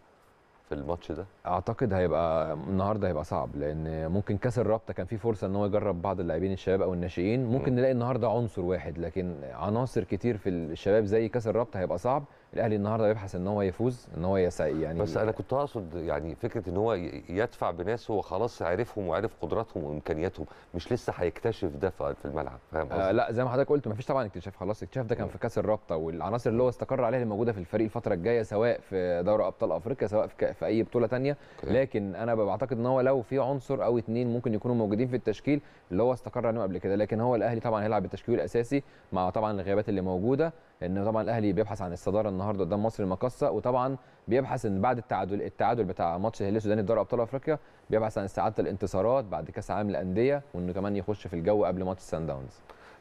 S1: في الماتش ده؟
S7: اعتقد هيبقى النهارده هيبقى صعب لان ممكن كاس الرابطه كان في فرصه ان هو يجرب بعض اللاعبين الشباب او الناشئين ممكن م. نلاقي النهارده عنصر واحد لكن عناصر كتير في الشباب زي كاس الرابطه هيبقى صعب الاهلي النهارده بيبحث ان هو يفوز ان هو يعني بس انا كنت اقصد يعني فكره
S1: ان هو يدفع بناس هو خلاص عارفهم وعارف قدراتهم وامكانياتهم مش لسه هيكتشف ده في الملعب فاهم آه، قصدي؟ آه لا
S7: زي ما حضرتك قلت ما فيش طبعا اكتشاف خلاص اكتشاف ده كان في كاس الرابطه والعناصر اللي هو استقر عليها اللي موجوده في الفريق الفتره الجايه سواء في دوري ابطال افريقيا سواء في, في اي بطوله ثانيه لكن انا بعتقد ان هو لو في عنصر او اثنين ممكن يكونوا موجودين في التشكيل اللي هو استقر عليهم قبل كده لكن هو الاهلي طبعا هيلعب بالتشكيل الاساسي مع طبعا الغيابات اللي موجوده ان طبعا الاهلي بيبحث عن الصداره النهارده قدام مصر المقصه وطبعا بيبحث ان بعد التعادل التعادل بتاع ماتش الهلال السوداني في دوري ابطال افريقيا بيبحث عن استعاده الانتصارات بعد كاس عالم الانديه وانه كمان يخش في الجو قبل ماتش سان داونز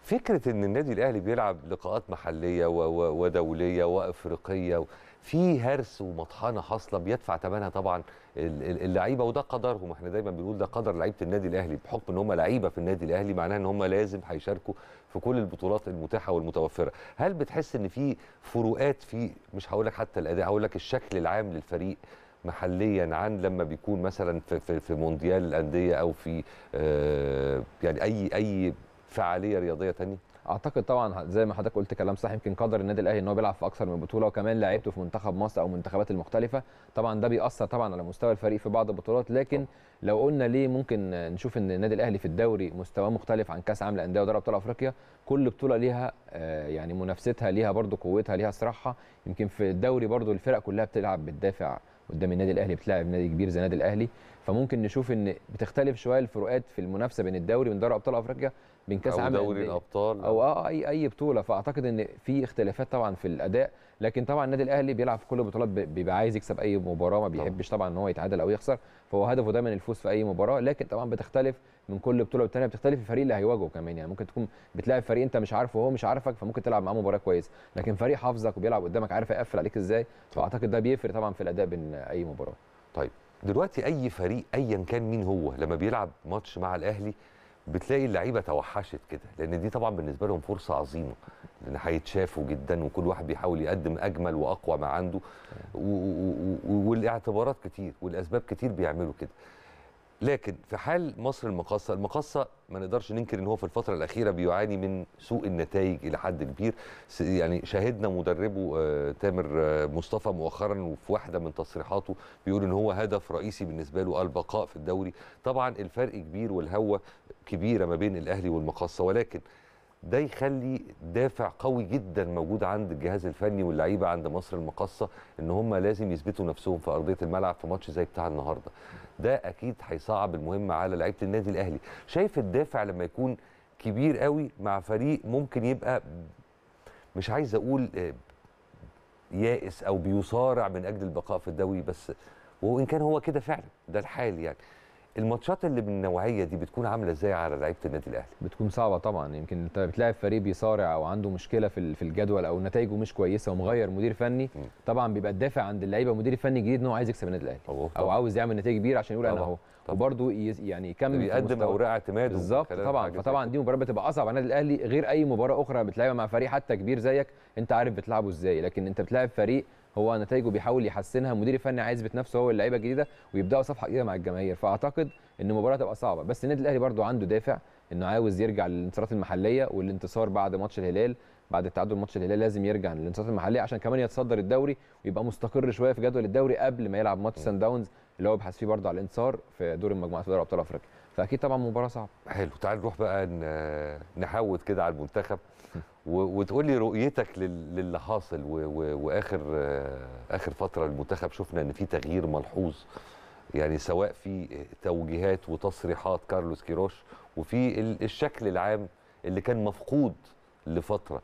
S1: فكره ان النادي الاهلي بيلعب لقاءات محليه ودوليه وافريقيه و... في هرس ومطحنه حاصله بيدفع ثمنها طبعا اللعيبه وده قدرهم احنا دايما بنقول ده قدر لعيبه النادي الاهلي بحكم ان هم لعيبه في النادي الاهلي معناها ان هم لازم هيشاركوا في كل البطولات المتاحه والمتوفره هل بتحس ان في فروقات في مش هقول لك حتى الاداء هقول لك الشكل العام للفريق محليا عن لما بيكون مثلا في في, في مونديال الانديه او في آه يعني اي اي
S7: فعاليه رياضيه ثانيه اعتقد طبعا زي ما حضرتك قلت كلام صح يمكن قدر النادي الاهلي ان هو بيلعب في اكثر من بطوله وكمان لعيبته في منتخب مصر او المنتخبات المختلفه طبعا ده بيأثر طبعا على مستوى الفريق في بعض البطولات لكن لو قلنا ليه ممكن نشوف ان النادي الاهلي في الدوري مستواه مختلف عن كاس عالم الانديه ودوري ابطال افريقيا كل بطوله ليها آه، يعني منافستها ليها برضو قوتها ليها صراحه يمكن في الدوري برضو الفرق كلها بتلعب بتدافع قدام النادي الاهلي بتلاعب نادي كبير زي النادي الاهلي فممكن نشوف ان بتختلف شويه الفروقات في المنافسه بين الدوري وبين دوري ابطال افريقيا بين كاس عالم او دوري الابطال او اه اي اي بطوله فاعتقد ان في اختلافات طبعا في الاداء لكن طبعا النادي الاهلي بيلعب في كل البطولات بيبقى عايز يكسب اي مباراه ما بيحبش طبعا ان هو يتعادل او يخسر فهو هدفه دايما الفوز في اي مباراه لكن طبعا بتختلف من كل بطوله والتانيه بتختلف الفريق اللي هيواجهه كمان يعني ممكن تكون بتلاعب فريق انت مش عارفه وهو مش عارفك فممكن تلعب معاه مباراه كويسه لكن فريق حافظك وبيلعب قدامك عارف يقفل عليك ازاي فاعتقد ده بيفرق طبعا في الاداء بين اي مباراه طيب
S1: دلوقتي اي فريق ايا كان مين هو لما بيلعب ماتش مع الاهلي بتلاقي اللعيبه توحشت كده لان دي طبعا بالنسبه لهم فرصه عظيمه لان هيتشافوا جدا وكل واحد بيحاول يقدم اجمل واقوى ما عنده والاعتبارات كتير والاسباب كتير بيعملوا كده لكن في حال مصر المقاصه المقاصه ما نقدرش ننكر ان هو في الفتره الاخيره بيعاني من سوء النتائج الى حد كبير يعني شاهدنا مدربه آه، تامر آه، مصطفى مؤخرا وفي واحده من تصريحاته بيقول ان هو هدف رئيسي بالنسبه له البقاء في الدوري طبعا الفرق كبير والهوه كبيره ما بين الاهلي والمقاصه ولكن ده يخلي دافع قوي جدا موجود عند الجهاز الفني واللعيبه عند مصر المقصه ان هم لازم يثبتوا نفسهم في ارضيه الملعب في ماتش زي بتاع النهارده ده اكيد هيصعب المهمه على لعيبه النادي الاهلي شايف الدافع لما يكون كبير قوي مع فريق ممكن يبقى مش عايز اقول آه، يائس او بيصارع من اجل البقاء في الدوري بس وان كان هو كده فعلا
S7: ده الحال يعني الماتشات اللي من النوعيه دي بتكون عامله ازاي على لعيبه النادي الاهلي بتكون صعبه طبعا يمكن انت بتلاعب فريق بيصارع او عنده مشكله في في الجدول او نتائجه مش كويسه ومغير مدير فني م. طبعا بيبقى الدافع عند اللعيبه مدير فني جديد ان هو عايز يكسب النادي الاهلي او عاوز يعمل نتائج كبيره عشان يقول انا اهو وبرده يعني يكمل بيقدم اوراق اعتماد بالظبط طبعا فطبعا دي مباراه بتبقى اصعب على النادي الاهلي غير اي مباراه اخرى بتلعبها مع فريق حتى كبير زيك انت عارف بتلعبه ازاي لكن انت بتلاعب فريق هو نتائجه بيحاول يحسنها المدير الفني عايز نفسه هو اللعيبه الجديده ويبداوا صفحه جديده مع الجماهير فاعتقد ان المباراه تبقى صعبه بس النادي الاهلي برده عنده دافع انه عاوز يرجع للانتصارات المحليه والانتصار بعد ماتش الهلال بعد التعادل ماتش الهلال لازم يرجع للانتصارات المحليه عشان كمان يتصدر الدوري ويبقى مستقر شويه في جدول الدوري قبل ما يلعب ماتش سان داونز اللي هو بيبحث فيه برضه على الانتصار في دور المجموعات في دوري ابطال افريقيا فاكيد طبعا مباراه صعبه حلو تعال نروح بقى
S1: نحوت كده على المنتخب وتقول لي رؤيتك للي حاصل واخر اخر فتره المنتخب شفنا ان في تغيير ملحوظ يعني سواء في توجيهات وتصريحات كارلوس كيروش وفي الشكل العام اللي كان مفقود لفتره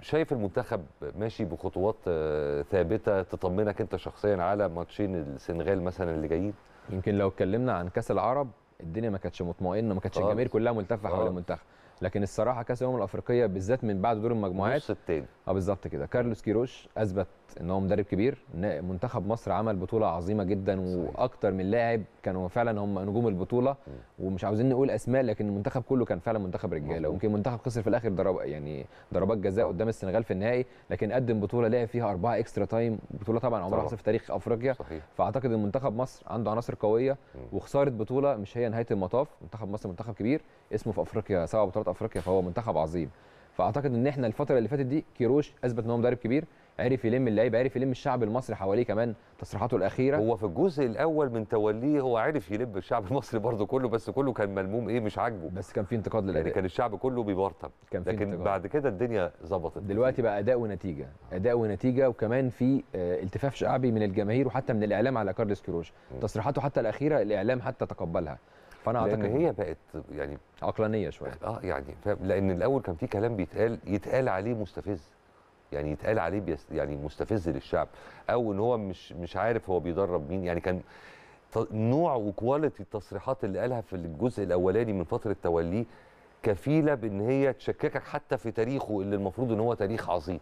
S1: شايف المنتخب ماشي بخطوات
S7: آه، ثابته تطمنك انت شخصيا على ماتشين السنغال مثلا اللي جايين يمكن لو اتكلمنا عن كاس العرب الدنيا ما كانتش مطمئنه ما كانتش الجماهير كلها ملتفه حول آه. المنتخب لكن الصراحه كاس الامم الافريقيه بالذات من بعد دور المجموعات النص التاني اه بالظبط كده كارلوس كيروش اثبت ان هو مدرب كبير منتخب مصر عمل بطوله عظيمه جدا واكتر من لاعب كانوا فعلا هم نجوم البطوله ومش عاوزين نقول اسماء لكن المنتخب كله كان فعلا منتخب رجاله ويمكن المنتخب خسر في الاخر ضرب يعني ضربات جزاء آه. قدام السنغال في النهائي لكن قدم بطوله لعب فيها اربعه اكسترا تايم بطوله طبعا عمرها حصل في تاريخ افريقيا فاعتقد ان منتخب مصر عنده عناصر قويه وخساره بطوله مش هي نهايه المطاف منتخب مصر منتخب كبير اسمه في افريقيا سبع بطولات افريقيا فهو منتخب عظيم فاعتقد ان احنا الفتره اللي فاتت دي كيروش اثبت ان هو مدرب كبير عرف يلم اللعيبه عرف يلم الشعب المصري حواليه كمان تصريحاته الاخيره هو في الجزء الاول من
S1: توليه هو عرف يلم الشعب المصري برضه كله بس كله كان ملموم ايه مش عاجبه بس كان في انتقاد للاداء يعني كان الشعب كله بيبرطم كان لكن انتقاد. بعد كده الدنيا ظبطت
S7: دلوقتي بقى اداء ونتيجه اداء ونتيجه وكمان في آه، التفاف شعبي من الجماهير وحتى من الاعلام على كارلس كيروش تصريحاته حتى الاخيره الاعلام حتى تقبلها فانا اعتقد ان هي بقت يعني عقلانيه شويه اه
S1: يعني لان الاول كان في كلام بيتقال يتقال عليه مستفز يعني يتقال عليه بيس يعني مستفز للشعب او ان هو مش مش عارف هو بيدرب مين يعني كان نوع وكواليتي التصريحات اللي قالها في الجزء الاولاني من فتره توليه كفيله
S7: بان هي تشككك حتى في تاريخه اللي المفروض ان هو تاريخ عظيم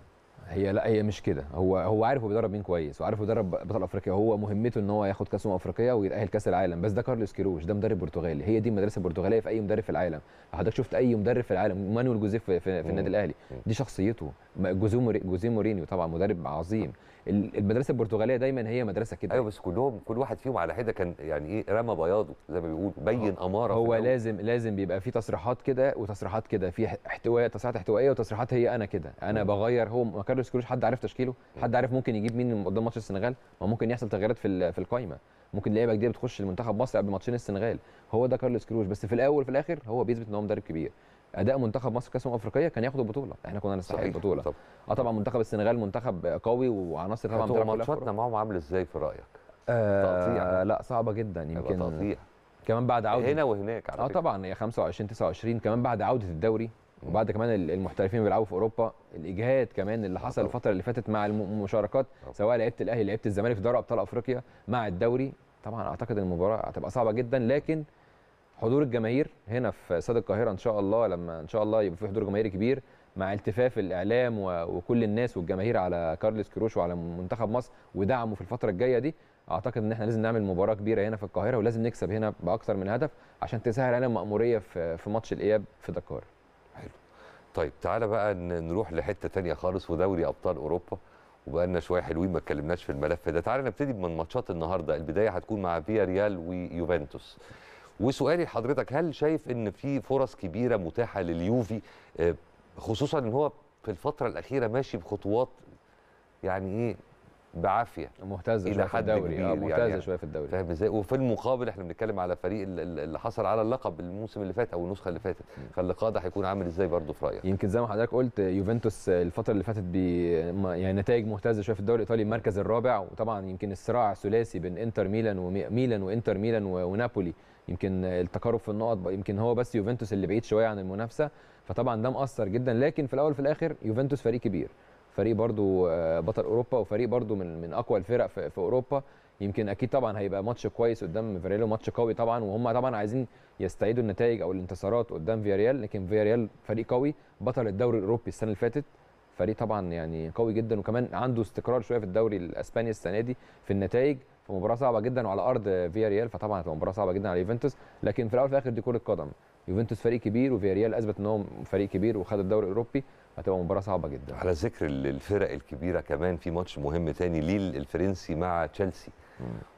S7: هي لا هي مش كده هو هو عارف هو بيدرب مين كويس وعارف بيدرب بطل افريقيا هو مهمته ان هو ياخد كاس امم افريقيا ويتاهل كاس العالم بس ده كارلوس كيروش ده مدرب برتغالي هي دي المدرسه البرتغاليه في اي مدرب في العالم حضرتك شفت اي مدرب في العالم مانويل جوزيف في, في النادي الاهلي دي شخصيته جوزيه مورينيو طبعا مدرب عظيم المدرسه البرتغاليه دايما هي مدرسه كده ايوه بس كلهم كل واحد فيهم على حده كان يعني ايه رمى بياضه زي ما بيقولوا بين آه، اماره هو لازم لازم بيبقى في تصريحات كده وتصريحات كده في احتواء تصريحات احتوائيه وتصريحات هي انا كده انا م. بغير هو ما كارلوس كروش حد عارف تشكيله حد عارف ممكن يجيب مين قدام ماتش السنغال ما ممكن يحصل تغييرات في في القائمه ممكن لعيبه جديده بتخش المنتخب مصر قبل ماتشين السنغال هو ده كارلوس كروش بس في الاول وفي الاخر هو بيثبت ان هو مدرب كبير اداء منتخب مصر كاس امم الافريقيه كان ياخد البطوله احنا كنا نستحق البطوله طبعا. اه طبعا منتخب السنغال منتخب قوي وعناصر طبعا بتلعب ماتشاتنا معاهم عامل ازاي في رايك آه تقطيع يعني. لا صعبه جدا يمكن تقطيع كمان بعد عوده هنا وهناك على اه طبعا هي 25 29 كمان بعد عوده الدوري وبعد كمان المحترفين بيلعبوا في اوروبا الاجهاد كمان اللي حصل أوه. الفتره اللي فاتت مع المشاركات سواء لعيبه الاهلي لعيبه الزمالك في دوري ابطال افريقيا مع الدوري طبعا اعتقد المباراه هتبقى صعبه جدا لكن حضور الجماهير هنا في استاد القاهره ان شاء الله لما ان شاء الله يبقى في حضور جماهيري كبير مع التفاف الاعلام وكل الناس والجماهير على كارلس كروش وعلى منتخب مصر ودعمه في الفتره الجايه دي اعتقد ان احنا لازم نعمل مباراه كبيره هنا في القاهره ولازم نكسب هنا باكثر من هدف عشان تسهل علينا المأموريه في في ماتش الاياب في دكار حلو
S1: طيب تعالى بقى نروح لحته ثانيه خالص ودوري ابطال اوروبا وبقالنا شويه حلوين ما اتكلمناش في الملف ده تعالى نبتدي من ماتشات النهارده البدايه هتكون مع فيا ريال ويوفنتوس وسؤالي لحضرتك هل شايف ان في فرص كبيره متاحه لليوفي آه، خصوصا ان هو في الفتره الاخيره ماشي بخطوات يعني ايه بعافيه مهتزه شويه في الدوري آه، يعني مهتزه يعني شويه في الدوري فاهم ازاي وفي المقابل احنا بنتكلم على فريق اللي حصل على اللقب الموسم اللي فات او النسخه اللي فاتت فاللقاء ده
S7: هيكون عامل ازاي برضه في رايك يمكن زي ما حضرتك قلت يوفنتوس الفتره اللي فاتت بي يعني نتائج مهتزه شويه في الدوري الايطالي المركز الرابع وطبعا يمكن الصراع الثلاثي بين انتر ميلان وميلان وانتر ميلان ونابولي يمكن التقارب في النقط يمكن هو بس يوفنتوس اللي بعيد شويه عن المنافسه فطبعا ده مأثر جدا لكن في الاول وفي الاخر يوفنتوس فريق كبير فريق برضو آه، بطل اوروبا وفريق برضو من من اقوى الفرق في, اوروبا يمكن اكيد طبعا هيبقى ماتش كويس قدام فياريال ماتش قوي طبعا وهم طبعا عايزين يستعيدوا النتائج او الانتصارات قدام فياريال لكن فياريال فريق قوي بطل الدوري الاوروبي السنه اللي فاتت فريق طبعا يعني قوي جدا وكمان عنده استقرار شويه في الدوري الاسباني السنه دي في النتائج في مباراه صعبه جدا وعلى ارض فيا ريال فطبعا هتبقى مباراه صعبه جدا على يوفنتوس لكن في الاول وفي الاخر دي كره قدم يوفنتوس فريق كبير وفيا ريال اثبت ان هو فريق كبير وخد الدوري الاوروبي هتبقى مباراه صعبه جدا على ذكر
S1: الفرق الكبيره كمان في ماتش مهم تاني ليل الفرنسي مع تشيلسي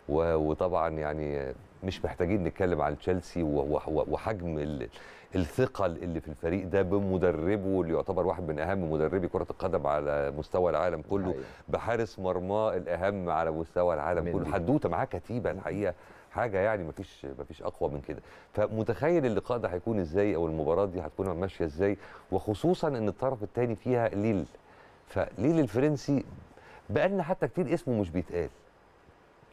S1: وطبعا يعني مش محتاجين نتكلم عن تشيلسي وحجم الثقل اللي في الفريق ده بمدربه اللي يعتبر واحد من اهم مدربي كره القدم على مستوى العالم كله بحارس مرماه الاهم على مستوى العالم كله حدوته معاه كتيبه الحقيقه حاجه يعني مفيش مفيش اقوى من كده فمتخيل اللقاء ده هيكون ازاي او المباراه دي هتكون ماشيه ازاي وخصوصا ان الطرف الثاني فيها ليل فليل الفرنسي
S7: بقالنا حتى كتير اسمه مش بيتقال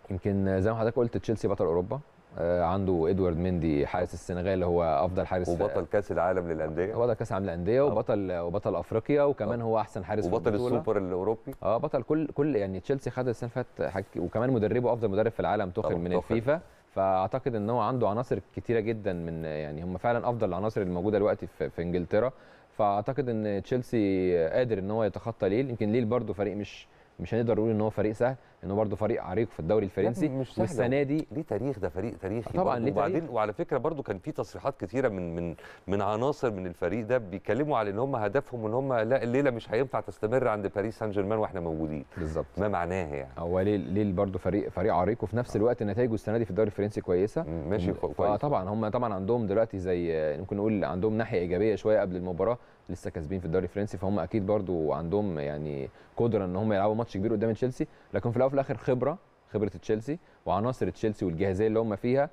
S7: يمكن زي ما حضرتك قلت تشيلسي بطل اوروبا آه، عنده ادوارد مندي حارس السنغال هو افضل حارس وبطل كاس العالم للانديه وبطل كاس العالم للانديه آه. وبطل وبطل افريقيا وكمان هو احسن حارس وبطل في السوبر الاوروبي اه بطل كل كل يعني تشيلسي خد السنه اللي فاتت وكمان مدربه افضل مدرب في العالم تخل من الفيفا فاعتقد ان هو عنده عناصر كتيره جدا من يعني هم فعلا افضل العناصر الموجوده دلوقتي في, في انجلترا فاعتقد ان تشيلسي قادر ان هو يتخطى ليل يمكن ليل برده فريق مش مش هنقدر نقول ان هو فريق سهل انه برضه فريق عريق في الدوري الفرنسي والسنه دي ليه تاريخ ده فريق
S1: تاريخي طبعا ليه وبعدين تاريخ. وعلى فكره برضه كان في تصريحات كتيره من من من عناصر من الفريق ده بيتكلموا على ان هم هدفهم ان هم لا الليله مش هينفع تستمر عند باريس سان جيرمان واحنا موجودين
S7: بالظبط ما معناها يعني هو ليه ليه برضه فريق فريق عريق وفي نفس الوقت نتائجه السنه دي في الدوري الفرنسي كويسه ماشي كويس طبعا هم طبعا عندهم دلوقتي زي ممكن نقول عندهم ناحيه ايجابيه شويه قبل المباراه لسه كاسبين في الدوري الفرنسي فهم اكيد برضه عندهم يعني قدره ان هم يلعبوا ماتش كبير قدام تشيلسي لكن في الاول في الاخر خبره خبره تشيلسي وعناصر تشيلسي والجاهزيه اللي هم فيها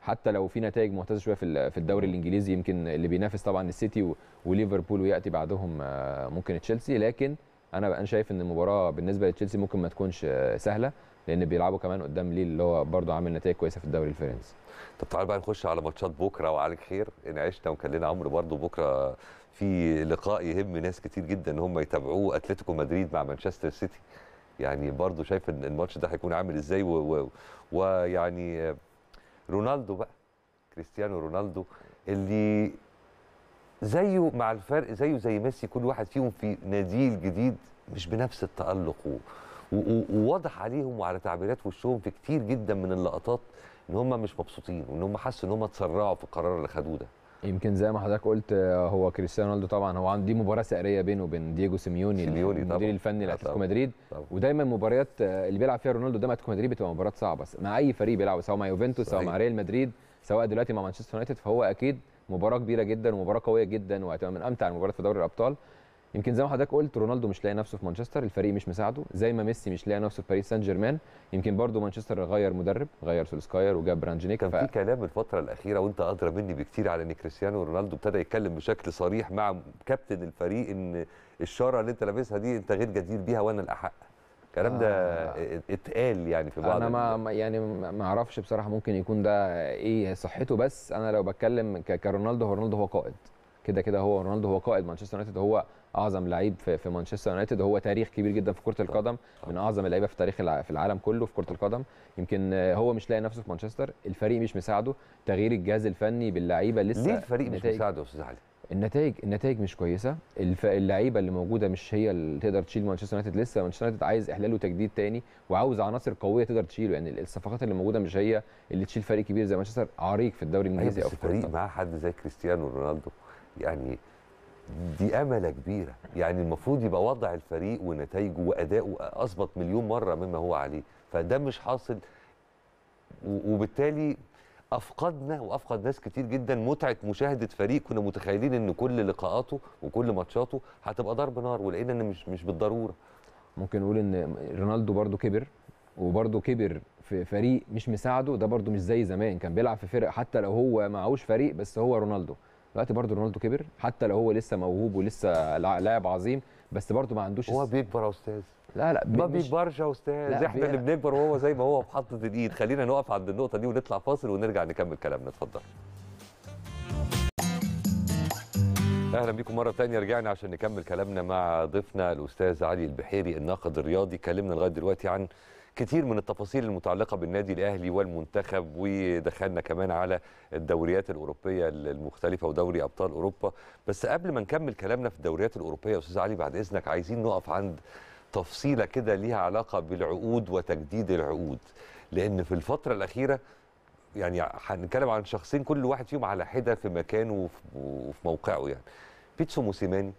S7: حتى لو في نتائج معتزه شويه في في الدوري الانجليزي يمكن اللي بينافس طبعا السيتي وليفربول وياتي بعدهم آه، ممكن تشيلسي لكن انا انا شايف ان المباراه بالنسبه لتشيلسي ممكن ما تكونش آه، سهله لان بيلعبوا كمان قدام ليل اللي هو برده عامل نتائج كويسه في الدوري الفرنسي طب
S1: تعال بقى نخش على ماتشات بكره وعليك خير ان عشنا وكان لنا عمر برده بكره في لقاء يهم ناس كتير جدا ان هم يتابعوه اتلتيكو مدريد مع مانشستر سيتي يعني برضو شايف ان الماتش ده هيكون عامل ازاي ويعني رونالدو بقى كريستيانو رونالدو اللي زيه مع الفرق زيه زي ميسي كل واحد فيهم في ناديه الجديد مش بنفس التألق وواضح عليهم وعلى تعبيرات وشهم في كتير جدا من اللقطات ان
S7: هم مش مبسوطين وان هم حسوا ان هم اتسرعوا في القرار اللي خدوه ده يمكن زي ما حضرتك قلت آه، هو كريستيانو رونالدو طبعا هو عنده دي مباراه سعريه بينه وبين دييجو سيميوني سيميوني المدير الفني آه، لاتلتيكو مدريد طبعا. ودايما المباريات آه، اللي بيلعب فيها رونالدو قدام اتلتيكو مدريد بتبقى مباريات صعبه مع اي فريق بيلعب سواء مع يوفنتوس سواء مع ريال مدريد سواء دلوقتي مع مانشستر يونايتد فهو اكيد مباراه كبيره جدا ومباراه قويه جدا وهتبقى من امتع المباريات في دوري الابطال يمكن زي ما حضرتك قلت رونالدو مش لاقي نفسه في مانشستر الفريق مش مساعده زي ما ميسي مش لاقي نفسه في باريس سان جيرمان يمكن برضه مانشستر غير مدرب غير سولسكاير وجاب برانجينيك كان ف... في كلام الفتره الاخيره وانت ادرى مني بكتير على ان كريستيانو رونالدو ابتدى يتكلم بشكل
S1: صريح مع كابتن الفريق ان الشاره اللي انت لابسها دي انت غير جدير بيها وانا الاحق الكلام ده آه. اتقال يعني
S7: في بعض انا ما يعني ما اعرفش بصراحه ممكن يكون ده ايه صحته بس انا لو بتكلم كرونالدو هو رونالدو هو قائد كده كده هو رونالدو هو قائد مانشستر يونايتد هو اعظم لعيب في, مانشستر يونايتد هو تاريخ كبير جدا في كره القدم من اعظم اللعيبه في تاريخ في العالم كله في كره القدم يمكن هو مش لاقي نفسه في مانشستر الفريق مش مساعده تغيير الجهاز الفني باللعيبه لسه ليه الفريق مش مساعده يا استاذ علي النتائج النتائج مش كويسه اللعيبه اللي موجوده مش هي اللي تقدر تشيل مانشستر يونايتد لسه مانشستر يونايتد عايز احلال وتجديد تاني وعاوز عناصر قويه تقدر تشيله يعني الصفقات اللي موجوده مش هي اللي تشيل فريق كبير زي مانشستر عريق في الدوري أيوة، الانجليزي او في الفريق معاه حد زي كريستيانو رونالدو يعني
S1: دي امله كبيره يعني المفروض يبقى وضع الفريق ونتائجه وأداؤه اثبت مليون مره مما هو عليه فده مش حاصل وبالتالي افقدنا وافقد ناس كتير جدا متعه مشاهده فريق كنا متخيلين ان كل
S7: لقاءاته وكل ماتشاته هتبقى ضرب نار ولقينا ان مش مش بالضروره ممكن نقول ان رونالدو برضو كبر وبرضه كبر في فريق مش مساعده ده برضه مش زي زمان كان بيلعب في فرق حتى لو هو معهوش فريق بس هو رونالدو دلوقتي برضو رونالدو كبر حتى لو هو لسه موهوب ولسه لاعب عظيم بس برضو ما عندوش هو بيكبر يا استاذ لا لا ما بيكبرش
S1: يا استاذ احنا اللي
S7: بنكبر وهو زي ما هو بحطه الايد خلينا نقف عند النقطه دي ونطلع
S1: فاصل ونرجع نكمل كلامنا اتفضل اهلا بيكم مره ثانيه رجعنا عشان نكمل كلامنا مع ضيفنا الاستاذ علي البحيري الناقد الرياضي كلمنا لغايه دلوقتي عن كتير من التفاصيل المتعلقة بالنادي الأهلي والمنتخب ودخلنا كمان على الدوريات الأوروبية المختلفة ودوري أبطال أوروبا بس قبل ما نكمل كلامنا في الدوريات الأوروبية أستاذ علي بعد إذنك عايزين نقف عند تفصيلة كده ليها علاقة بالعقود وتجديد العقود لأن في الفترة الأخيرة يعني هنتكلم عن شخصين كل واحد فيهم على حده في مكانه وفي موقعه يعني بيتسو موسيماني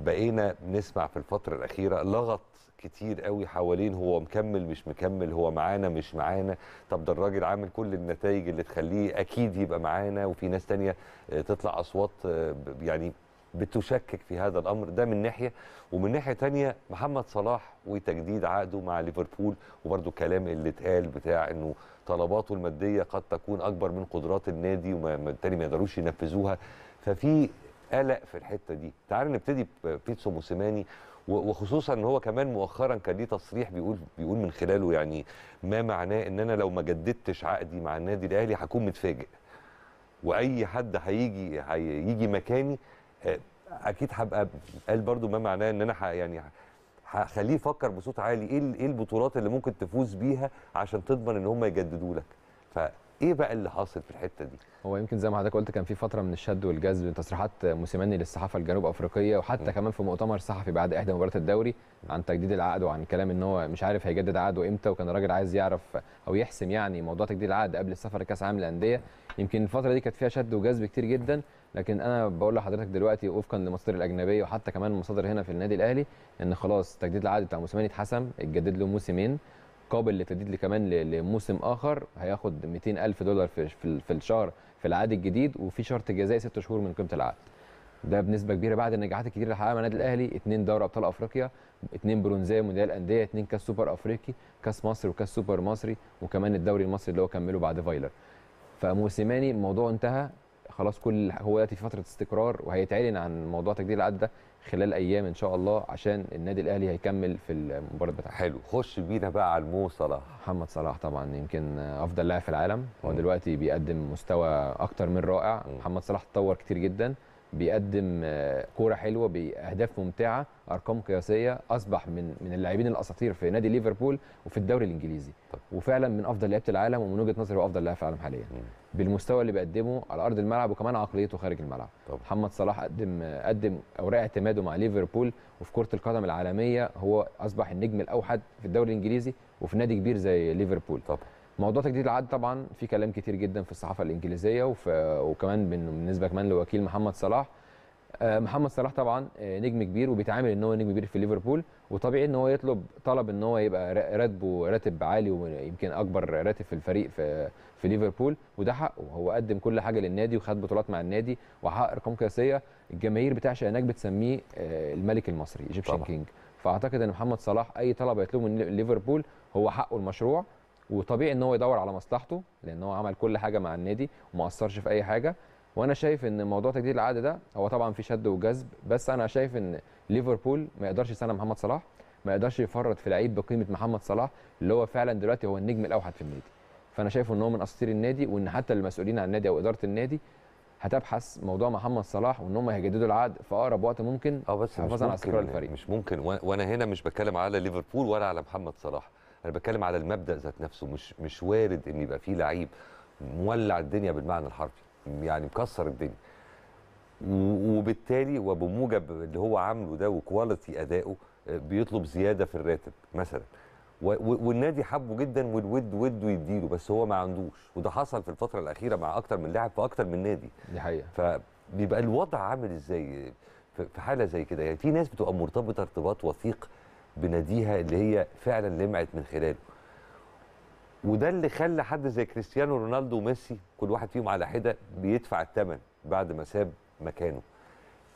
S1: بقينا نسمع في الفترة الأخيرة لغط كتير قوي حوالين هو مكمل مش مكمل هو معانا مش معانا طب ده الراجل عامل كل النتائج اللي تخليه اكيد يبقى معانا وفي ناس تانية آه، تطلع اصوات آه، يعني بتشكك في هذا الامر ده من ناحيه ومن ناحيه تانية محمد صلاح وتجديد عقده مع ليفربول وبرده الكلام اللي اتقال بتاع انه طلباته الماديه قد تكون اكبر من قدرات النادي وبالتالي ما يقدروش ينفذوها ففي قلق في الحته دي تعال نبتدي ببيتسو موسيماني وخصوصا ان هو كمان مؤخرا كان ليه تصريح بيقول بيقول من خلاله يعني ما معناه ان انا لو ما جددتش عقدي مع النادي الاهلي هكون متفاجئ واي حد هيجي هيجي مكاني آه، اكيد هبقى قال برضو ما معناه ان انا يعني هخليه يفكر بصوت عالي ايه ايه البطولات اللي ممكن تفوز بيها عشان تضمن ان هم يجددوا لك
S7: ف ايه بقى اللي حاصل في الحته دي هو يمكن زي ما حضرتك قلت كان في فتره من الشد والجذب تصريحات موسيماني للصحافه الجنوب افريقيه وحتى م. كمان في مؤتمر صحفي بعد احدى مباريات الدوري عن تجديد العقد وعن كلام ان هو مش عارف هيجدد عقده امتى وكان الراجل عايز يعرف او يحسم يعني موضوع تجديد العقد قبل السفر لكاس عالم للانديه يمكن الفتره دي كانت فيها شد وجذب كتير جدا لكن انا بقول لحضرتك دلوقتي وفقا لمصادر الاجنبيه وحتى كمان مصادر هنا في النادي الاهلي ان خلاص تجديد العقد بتاع موسيماني اتحسم اتجدد له موسمين قابل للتجديد كمان لموسم اخر هياخد 200000 دولار في في الشهر في العقد الجديد وفي شرط جزائي 6 شهور من قيمه العقد ده بنسبه كبيره بعد النجاحات الكتير اللي حققها النادي الاهلي اثنين دوري ابطال افريقيا اثنين برونزيه مونديال الانديه اثنين كاس سوبر افريقي كاس مصر وكاس سوبر مصري وكمان الدوري المصري اللي هو كمله بعد فايلر فموسيماني الموضوع انتهى خلاص كل هو دلوقتي في فتره استقرار وهيتعلن عن موضوع تجديد العقد ده خلال ايام ان شاء الله عشان النادي الاهلي هيكمل في المباراه بتاعته حلو خش بينا بقى على مو صلاح محمد صلاح طبعا يمكن افضل لاعب في العالم هو دلوقتي بيقدم مستوى اكتر من رائع م. محمد صلاح اتطور كتير جدا بيقدم آه، كوره حلوه باهداف ممتعه ارقام قياسيه اصبح من من اللاعبين الاساطير في نادي ليفربول وفي الدوري الانجليزي طب. وفعلا من افضل لعيبه العالم ومن وجهه نظري هو افضل لاعب في العالم حاليا م. بالمستوى اللي بيقدمه على ارض الملعب وكمان عقليته خارج الملعب طبعا. محمد صلاح قدم قدم اوراق اعتماده مع ليفربول وفي كره القدم العالميه هو اصبح النجم الاوحد في الدوري الانجليزي وفي نادي كبير زي ليفربول طبعا موضوع تجديد العقد طبعا في كلام كتير جدا في الصحافه الانجليزيه وف... وكمان بالنسبه كمان لوكيل محمد صلاح آه، محمد صلاح طبعا آه، نجم كبير وبيتعامل ان هو نجم كبير في ليفربول وطبيعي ان هو يطلب طلب ان هو يبقى راتبه راتب عالي ويمكن اكبر راتب في الفريق في في ليفربول وده حقه هو قدم كل حاجه للنادي وخد بطولات مع النادي وحقق ارقام قياسيه الجماهير بتاع هناك بتسميه آه، الملك المصري ايجيبشن كينج فاعتقد ان محمد صلاح اي طلب يطلبه من ليفربول هو حقه المشروع وطبيعي ان هو يدور على مصلحته لان هو عمل كل حاجه مع النادي وما اثرش في اي حاجه وانا شايف ان موضوع تجديد العقد ده هو طبعا في شد وجذب بس انا شايف ان ليفربول ما يقدرش يسنى محمد صلاح ما يقدرش يفرط في لعيب بقيمه محمد صلاح اللي هو فعلا دلوقتي هو النجم الاوحد في النادي فانا شايفه ان هو من اساطير النادي وان حتى المسؤولين عن النادي او اداره النادي هتبحث موضوع محمد صلاح وان هم هيجددوا العقد في اقرب وقت ممكن اه بس مش ممكن, على الفريق.
S1: مش ممكن وانا هنا مش بتكلم على ليفربول ولا على محمد صلاح انا بتكلم على المبدا ذات نفسه مش مش وارد ان يبقى في لعيب مولع الدنيا بالمعنى الحرفي يعني مكسر الدنيا وبالتالي وبموجب اللي هو عامله ده وكواليتي ادائه آه، بيطلب زياده في الراتب مثلا والنادي حبه جدا والود وده يديله بس هو ما عندوش وده حصل في الفتره الاخيره مع اكتر من لاعب في اكتر من نادي دي حقيقه فبيبقى الوضع عامل ازاي في حاله زي كده يعني في ناس بتبقى مرتبطه ارتباط وثيق بناديها اللي هي فعلا لمعت من خلاله وده اللي خلى حد زي كريستيانو رونالدو وميسي كل واحد فيهم على حده بيدفع الثمن بعد ما ساب مكانه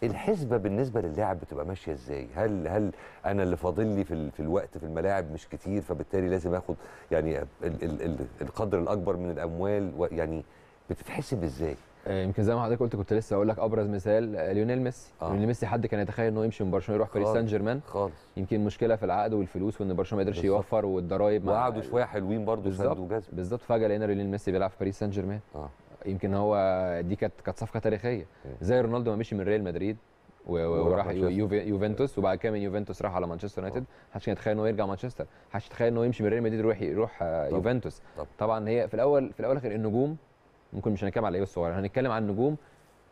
S1: الحسبه بالنسبه للاعب بتبقى ماشيه ازاي هل هل انا اللي فاضل لي في, في الوقت في الملاعب مش كتير فبالتالي لازم اخد يعني ال ال ال القدر الاكبر من
S7: الاموال يعني بتتحسب ازاي آه، يمكن زي ما حضرتك قلت كنت لسه اقول لك ابرز مثال آه، ليونيل ميسي آه. ليونيل ميسي حد كان يتخيل انه يمشي من برشلونه يروح باريس سان جيرمان خالص يمكن مشكله في العقد والفلوس وان برشلونه ما قدرش يوفر والضرايب وقعدوا شويه حلوين برضه سندوا جذب بالظبط فجاه لقينا ليونيل ميسي بيلعب في باريس سان جيرمان آه. يمكن هو دي كانت كانت صفقه تاريخيه زي رونالدو ما مشي من ريال مدريد وراح يوفنتوس وبعد كده من يوفنتوس راح على مانشستر يونايتد آه. محدش كان يتخيل ان هو يرجع مانشستر محدش يتخيل ان هو يمشي من ريال مدريد يروح يروح آه، يوفنتوس طبعا هي في الاول في الاول والاخر النجوم ممكن مش هنتكلم على اللعيبه الصغيره يعني هنتكلم عن النجوم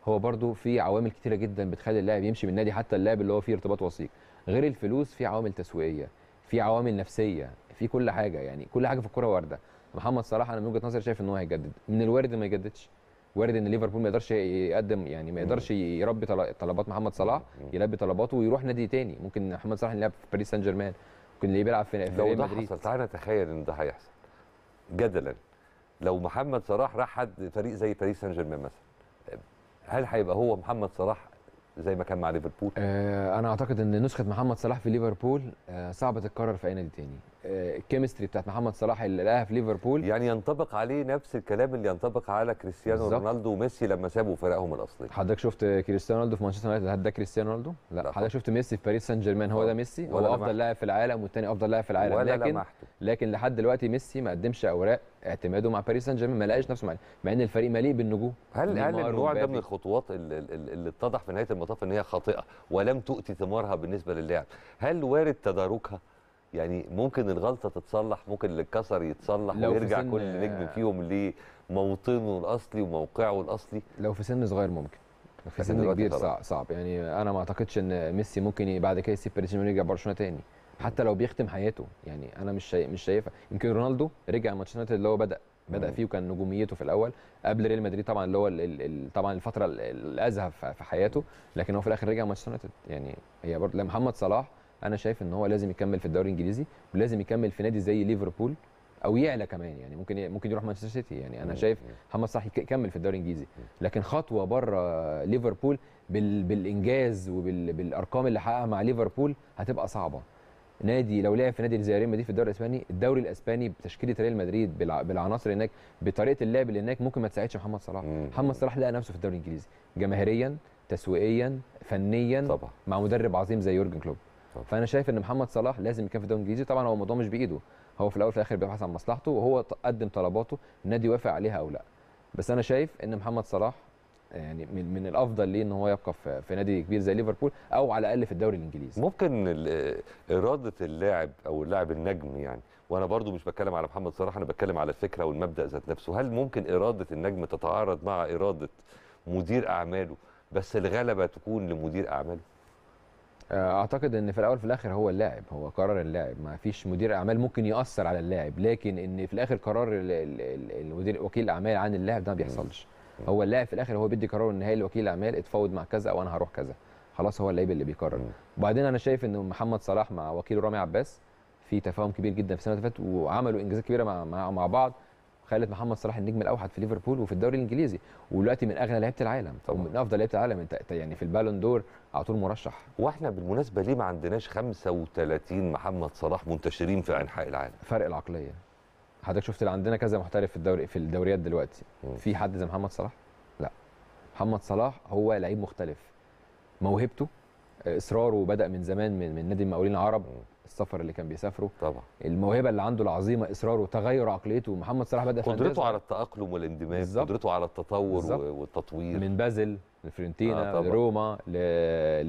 S7: هو برده في عوامل كتيره جدا بتخلي اللاعب يمشي من النادي حتى اللاعب اللي هو فيه ارتباط وثيق غير الفلوس في عوامل تسويقيه في عوامل نفسيه في كل حاجه يعني كل حاجه في الكوره وارده محمد صلاح انا من وجهه نظري شايف ان هو هيجدد من الوارد ما يجددش وارد ان ليفربول ما يقدرش يقدم يعني ما يقدرش يربي طلبات محمد صلاح يلبي طلباته ويروح نادي تاني ممكن محمد صلاح يلعب في باريس سان جيرمان ممكن اللي بيلعب في ريال مدريد حصل تعالى نتخيل ان ده هيحصل جدلا
S1: لو محمد صلاح راح حد فريق زي باريس سان جيرمان مثلا هل هيبقى هو محمد صلاح
S7: زي ما كان مع ليفربول؟ آه، انا اعتقد ان نسخه محمد صلاح في ليفربول آه، صعبه تتكرر في اي نادي تاني الكيمستري بتاعت محمد صلاح اللي لقاها في ليفربول يعني ينطبق عليه
S1: نفس الكلام اللي ينطبق على كريستيانو بالزبط. رونالدو وميسي لما سابوا فرقهم الاصلي
S7: حضرتك شفت كريستيانو رونالدو في مانشستر يونايتد هل ده كريستيانو رونالدو لا, لا حضرتك شفت ميسي في باريس سان جيرمان هو ده ميسي هو افضل لاعب في العالم والثاني افضل لاعب في العالم ولا لكن لمحته. لكن لحد دلوقتي ميسي ما قدمش اوراق اعتماده مع باريس سان جيرمان ما لقاش نفسه مع مع ان الفريق مليء بالنجوم هل هل النوع ده من
S1: الخطوات اللي اتضح في نهايه المطاف ان هي خاطئه ولم تؤتي ثمارها بالنسبه للاعب هل وارد تداركها يعني ممكن الغلطه تتصلح ممكن اللي اتكسر يتصلح ويرجع كل نجم فيهم
S7: لموطنه الاصلي وموقعه الاصلي لو في سن صغير ممكن في سن كبير صعب, صعب يعني انا ما اعتقدش ان ميسي ممكن بعد كده يسيب باريس ويرجع يرجع برشلونه تاني حتى لو بيختم حياته يعني انا مش شايف مش شايفها يمكن رونالدو رجع مانشستر يونايتد اللي هو بدا بدا فيه وكان نجوميته في الاول قبل ريال مدريد طبعا اللي هو الـ الـ طبعا الفتره الازهى في حياته لكن هو في الاخر رجع مانشستر يونايتد يعني هي برضه محمد صلاح انا شايف ان هو لازم يكمل في الدوري الانجليزي ولازم يكمل في نادي زي ليفربول او يعلى كمان يعني ممكن ممكن يروح مانشستر سيتي يعني انا شايف محمد صلاح يكمل في الدوري الانجليزي لكن خطوه بره ليفربول بالانجاز وبالارقام اللي حققها مع ليفربول هتبقى صعبه نادي لو لعب في نادي زي ريال مدريد في الدوري الاسباني الدوري الاسباني بتشكيله ريال مدريد بالعناصر اللي هناك بطريقه اللعب اللي هناك ممكن ما تساعدش محمد صلاح محمد صلاح لقى نفسه في الدوري الانجليزي جماهيريا تسويقيا فنيا طبعا. مع مدرب عظيم زي يورجن كلوب فانا شايف ان محمد صلاح لازم يكون في الدوري الانجليزي طبعا هو الموضوع مش بايده هو في الاول وفي الاخر بيبحث عن مصلحته وهو قدم طلباته النادي وافق عليها او لا بس انا شايف ان محمد صلاح يعني من, من الافضل ليه ان هو يبقى في, في نادي كبير زي ليفربول او على الاقل في الدوري الانجليزي ممكن اراده اللاعب
S1: او اللاعب النجم يعني وانا برضو مش بتكلم على محمد صلاح انا بتكلم على الفكره والمبدا ذات نفسه هل ممكن اراده النجم تتعارض مع اراده مدير اعماله بس الغلبه
S7: تكون لمدير اعماله آه، اعتقد ان في الاول في الاخر هو اللاعب هو قرار اللاعب ما فيش مدير اعمال ممكن ياثر على اللاعب لكن ان في الاخر قرار المدير وكيل الاعمال عن اللاعب ده ما بيحصلش هو اللاعب في الاخر هو بيدي قرار النهائي لوكيل الاعمال اتفاوض مع كذا او انا هروح كذا خلاص هو اللعيب اللي بيقرر وبعدين انا شايف ان محمد صلاح مع وكيله رامي عباس في تفاهم كبير جدا في السنه اللي فاتت وعملوا انجازات كبيره مع, مع بعض خلت محمد صلاح النجم الاوحد في ليفربول وفي الدوري الانجليزي ودلوقتي من اغنى لعيبه العالم ومن افضل لعيبه العالم انت يعني في البالون دور على طول مرشح واحنا بالمناسبه ليه ما عندناش 35 محمد صلاح منتشرين في انحاء العالم فرق العقليه حضرتك شفت اللي عندنا كذا محترف في الدوري في الدوريات دلوقتي م. في حد زي محمد صلاح لا محمد صلاح هو لعيب مختلف موهبته اصراره بدا من زمان من, من نادي المقاولين العرب السفر اللي كان بيسافره طبعا الموهبه اللي عنده العظيمه اصراره تغير عقليته محمد صلاح بدا قدرته على
S1: التاقلم والاندماج بالزبط. قدرته على التطور بالزبط. والتطوير من بازل لفرنتينا آه
S7: لروما ل...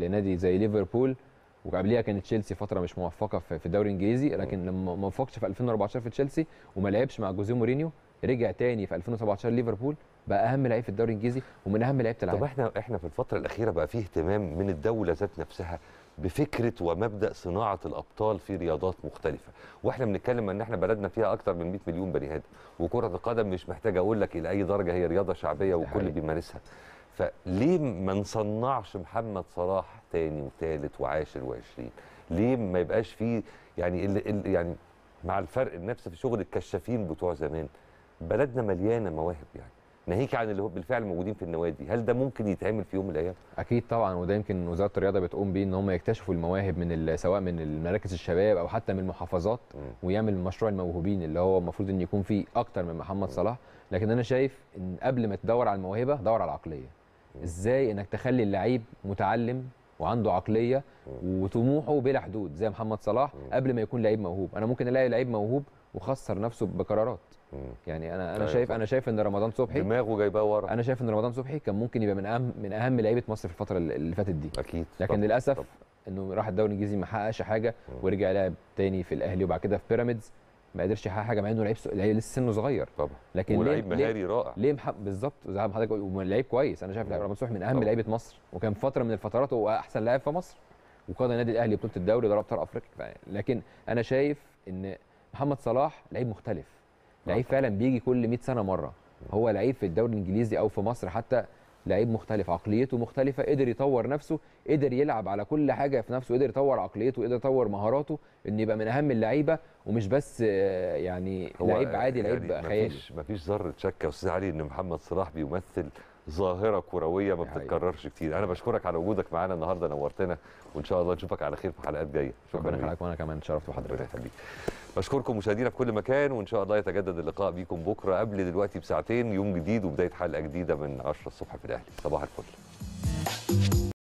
S7: لنادي زي ليفربول وقبليها كانت تشيلسي فتره مش موفقه في الدوري الانجليزي لكن لما ما وفقش في 2014 في تشيلسي وما لعبش مع جوزيه مورينيو رجع تاني في 2017 ليفربول بقى اهم لعيب في الدوري الانجليزي ومن اهم لعيبه العالم طب احنا احنا في الفتره الاخيره بقى
S1: فيه اهتمام من الدوله ذات نفسها بفكره ومبدا صناعه الابطال في رياضات مختلفه واحنا بنتكلم ان احنا بلدنا فيها اكتر من 100 مليون بني ادم وكره القدم مش محتاجه اقول لك الى اي درجه هي رياضه شعبيه والكل بيمارسها فليه ما نصنعش محمد صلاح تاني وثالث وعاشر وعشرين ليه ما يبقاش فيه يعني ال ال يعني مع الفرق النفسي في شغل الكشافين بتوع زمان بلدنا
S7: مليانه مواهب يعني ناهيك عن اللي هو بالفعل موجودين في النوادي هل ده ممكن يتعمل في يوم من الايام اكيد طبعا وده يمكن وزاره الرياضه بتقوم بيه ان هم يكتشفوا المواهب من سواء من المراكز الشباب او حتى من المحافظات م. ويعمل مشروع الموهوبين اللي هو المفروض ان يكون فيه اكتر من محمد م. صلاح لكن انا شايف ان قبل ما تدور على الموهبه دور على العقليه م. ازاي انك تخلي اللعيب متعلم وعنده عقليه وطموحه بلا حدود زي محمد صلاح قبل ما يكون لعيب موهوب انا ممكن الاقي لعيب موهوب وخسر نفسه بقرارات يعني انا انا طيب، شايف انا شايف ان رمضان صبحي دماغه جايباه ورا انا شايف ان رمضان صبحي كان ممكن يبقى من اهم من اهم لعيبه مصر في الفتره اللي فاتت دي اكيد لكن طبعا للاسف طبعا. انه راح الدوري الانجليزي ما حققش حاجه ورجع لعب تاني في الاهلي وبعد كده في بيراميدز ما قدرش يحقق حاجه مع انه لعيب لسه سنه صغير طبعا لكن ولعيب مهاري رائع ليه مح... بالظبط زي ما حضرتك لعيب كويس انا شايف رمضان صبحي من اهم لعيبه مصر وكان فتره من الفترات هو احسن لاعب في مصر وقاد النادي الاهلي بطوله الدوري ودوري ابطال افريقيا لكن انا شايف ان محمد صلاح لعيب مختلف لعيب فعلا بيجي كل 100 سنه مره هو لعيب في الدوري الانجليزي او في مصر حتى لعيب مختلف عقليته مختلفه قدر يطور نفسه قدر يلعب على كل حاجه في نفسه قدر يطور عقليته قدر يطور مهاراته ان يبقى من اهم اللعيبه ومش بس آه، يعني لعيب عادي لعيب يعني خيالي
S1: مفيش مفيش ذره شك يا استاذ علي ان محمد صلاح بيمثل ظاهره كرويه ما بتتكررش كتير انا بشكرك على وجودك معانا النهارده نورتنا وان شاء الله نشوفك على خير في حلقات جايه شكرا لك وانا كمان شرفت بحضرتك بشكركم مشاهدينا في كل مكان وان شاء الله يتجدد اللقاء بيكم بكره قبل دلوقتي بساعتين يوم جديد وبدايه حلقه جديده من 10 الصبح في الاهلي صباح الفل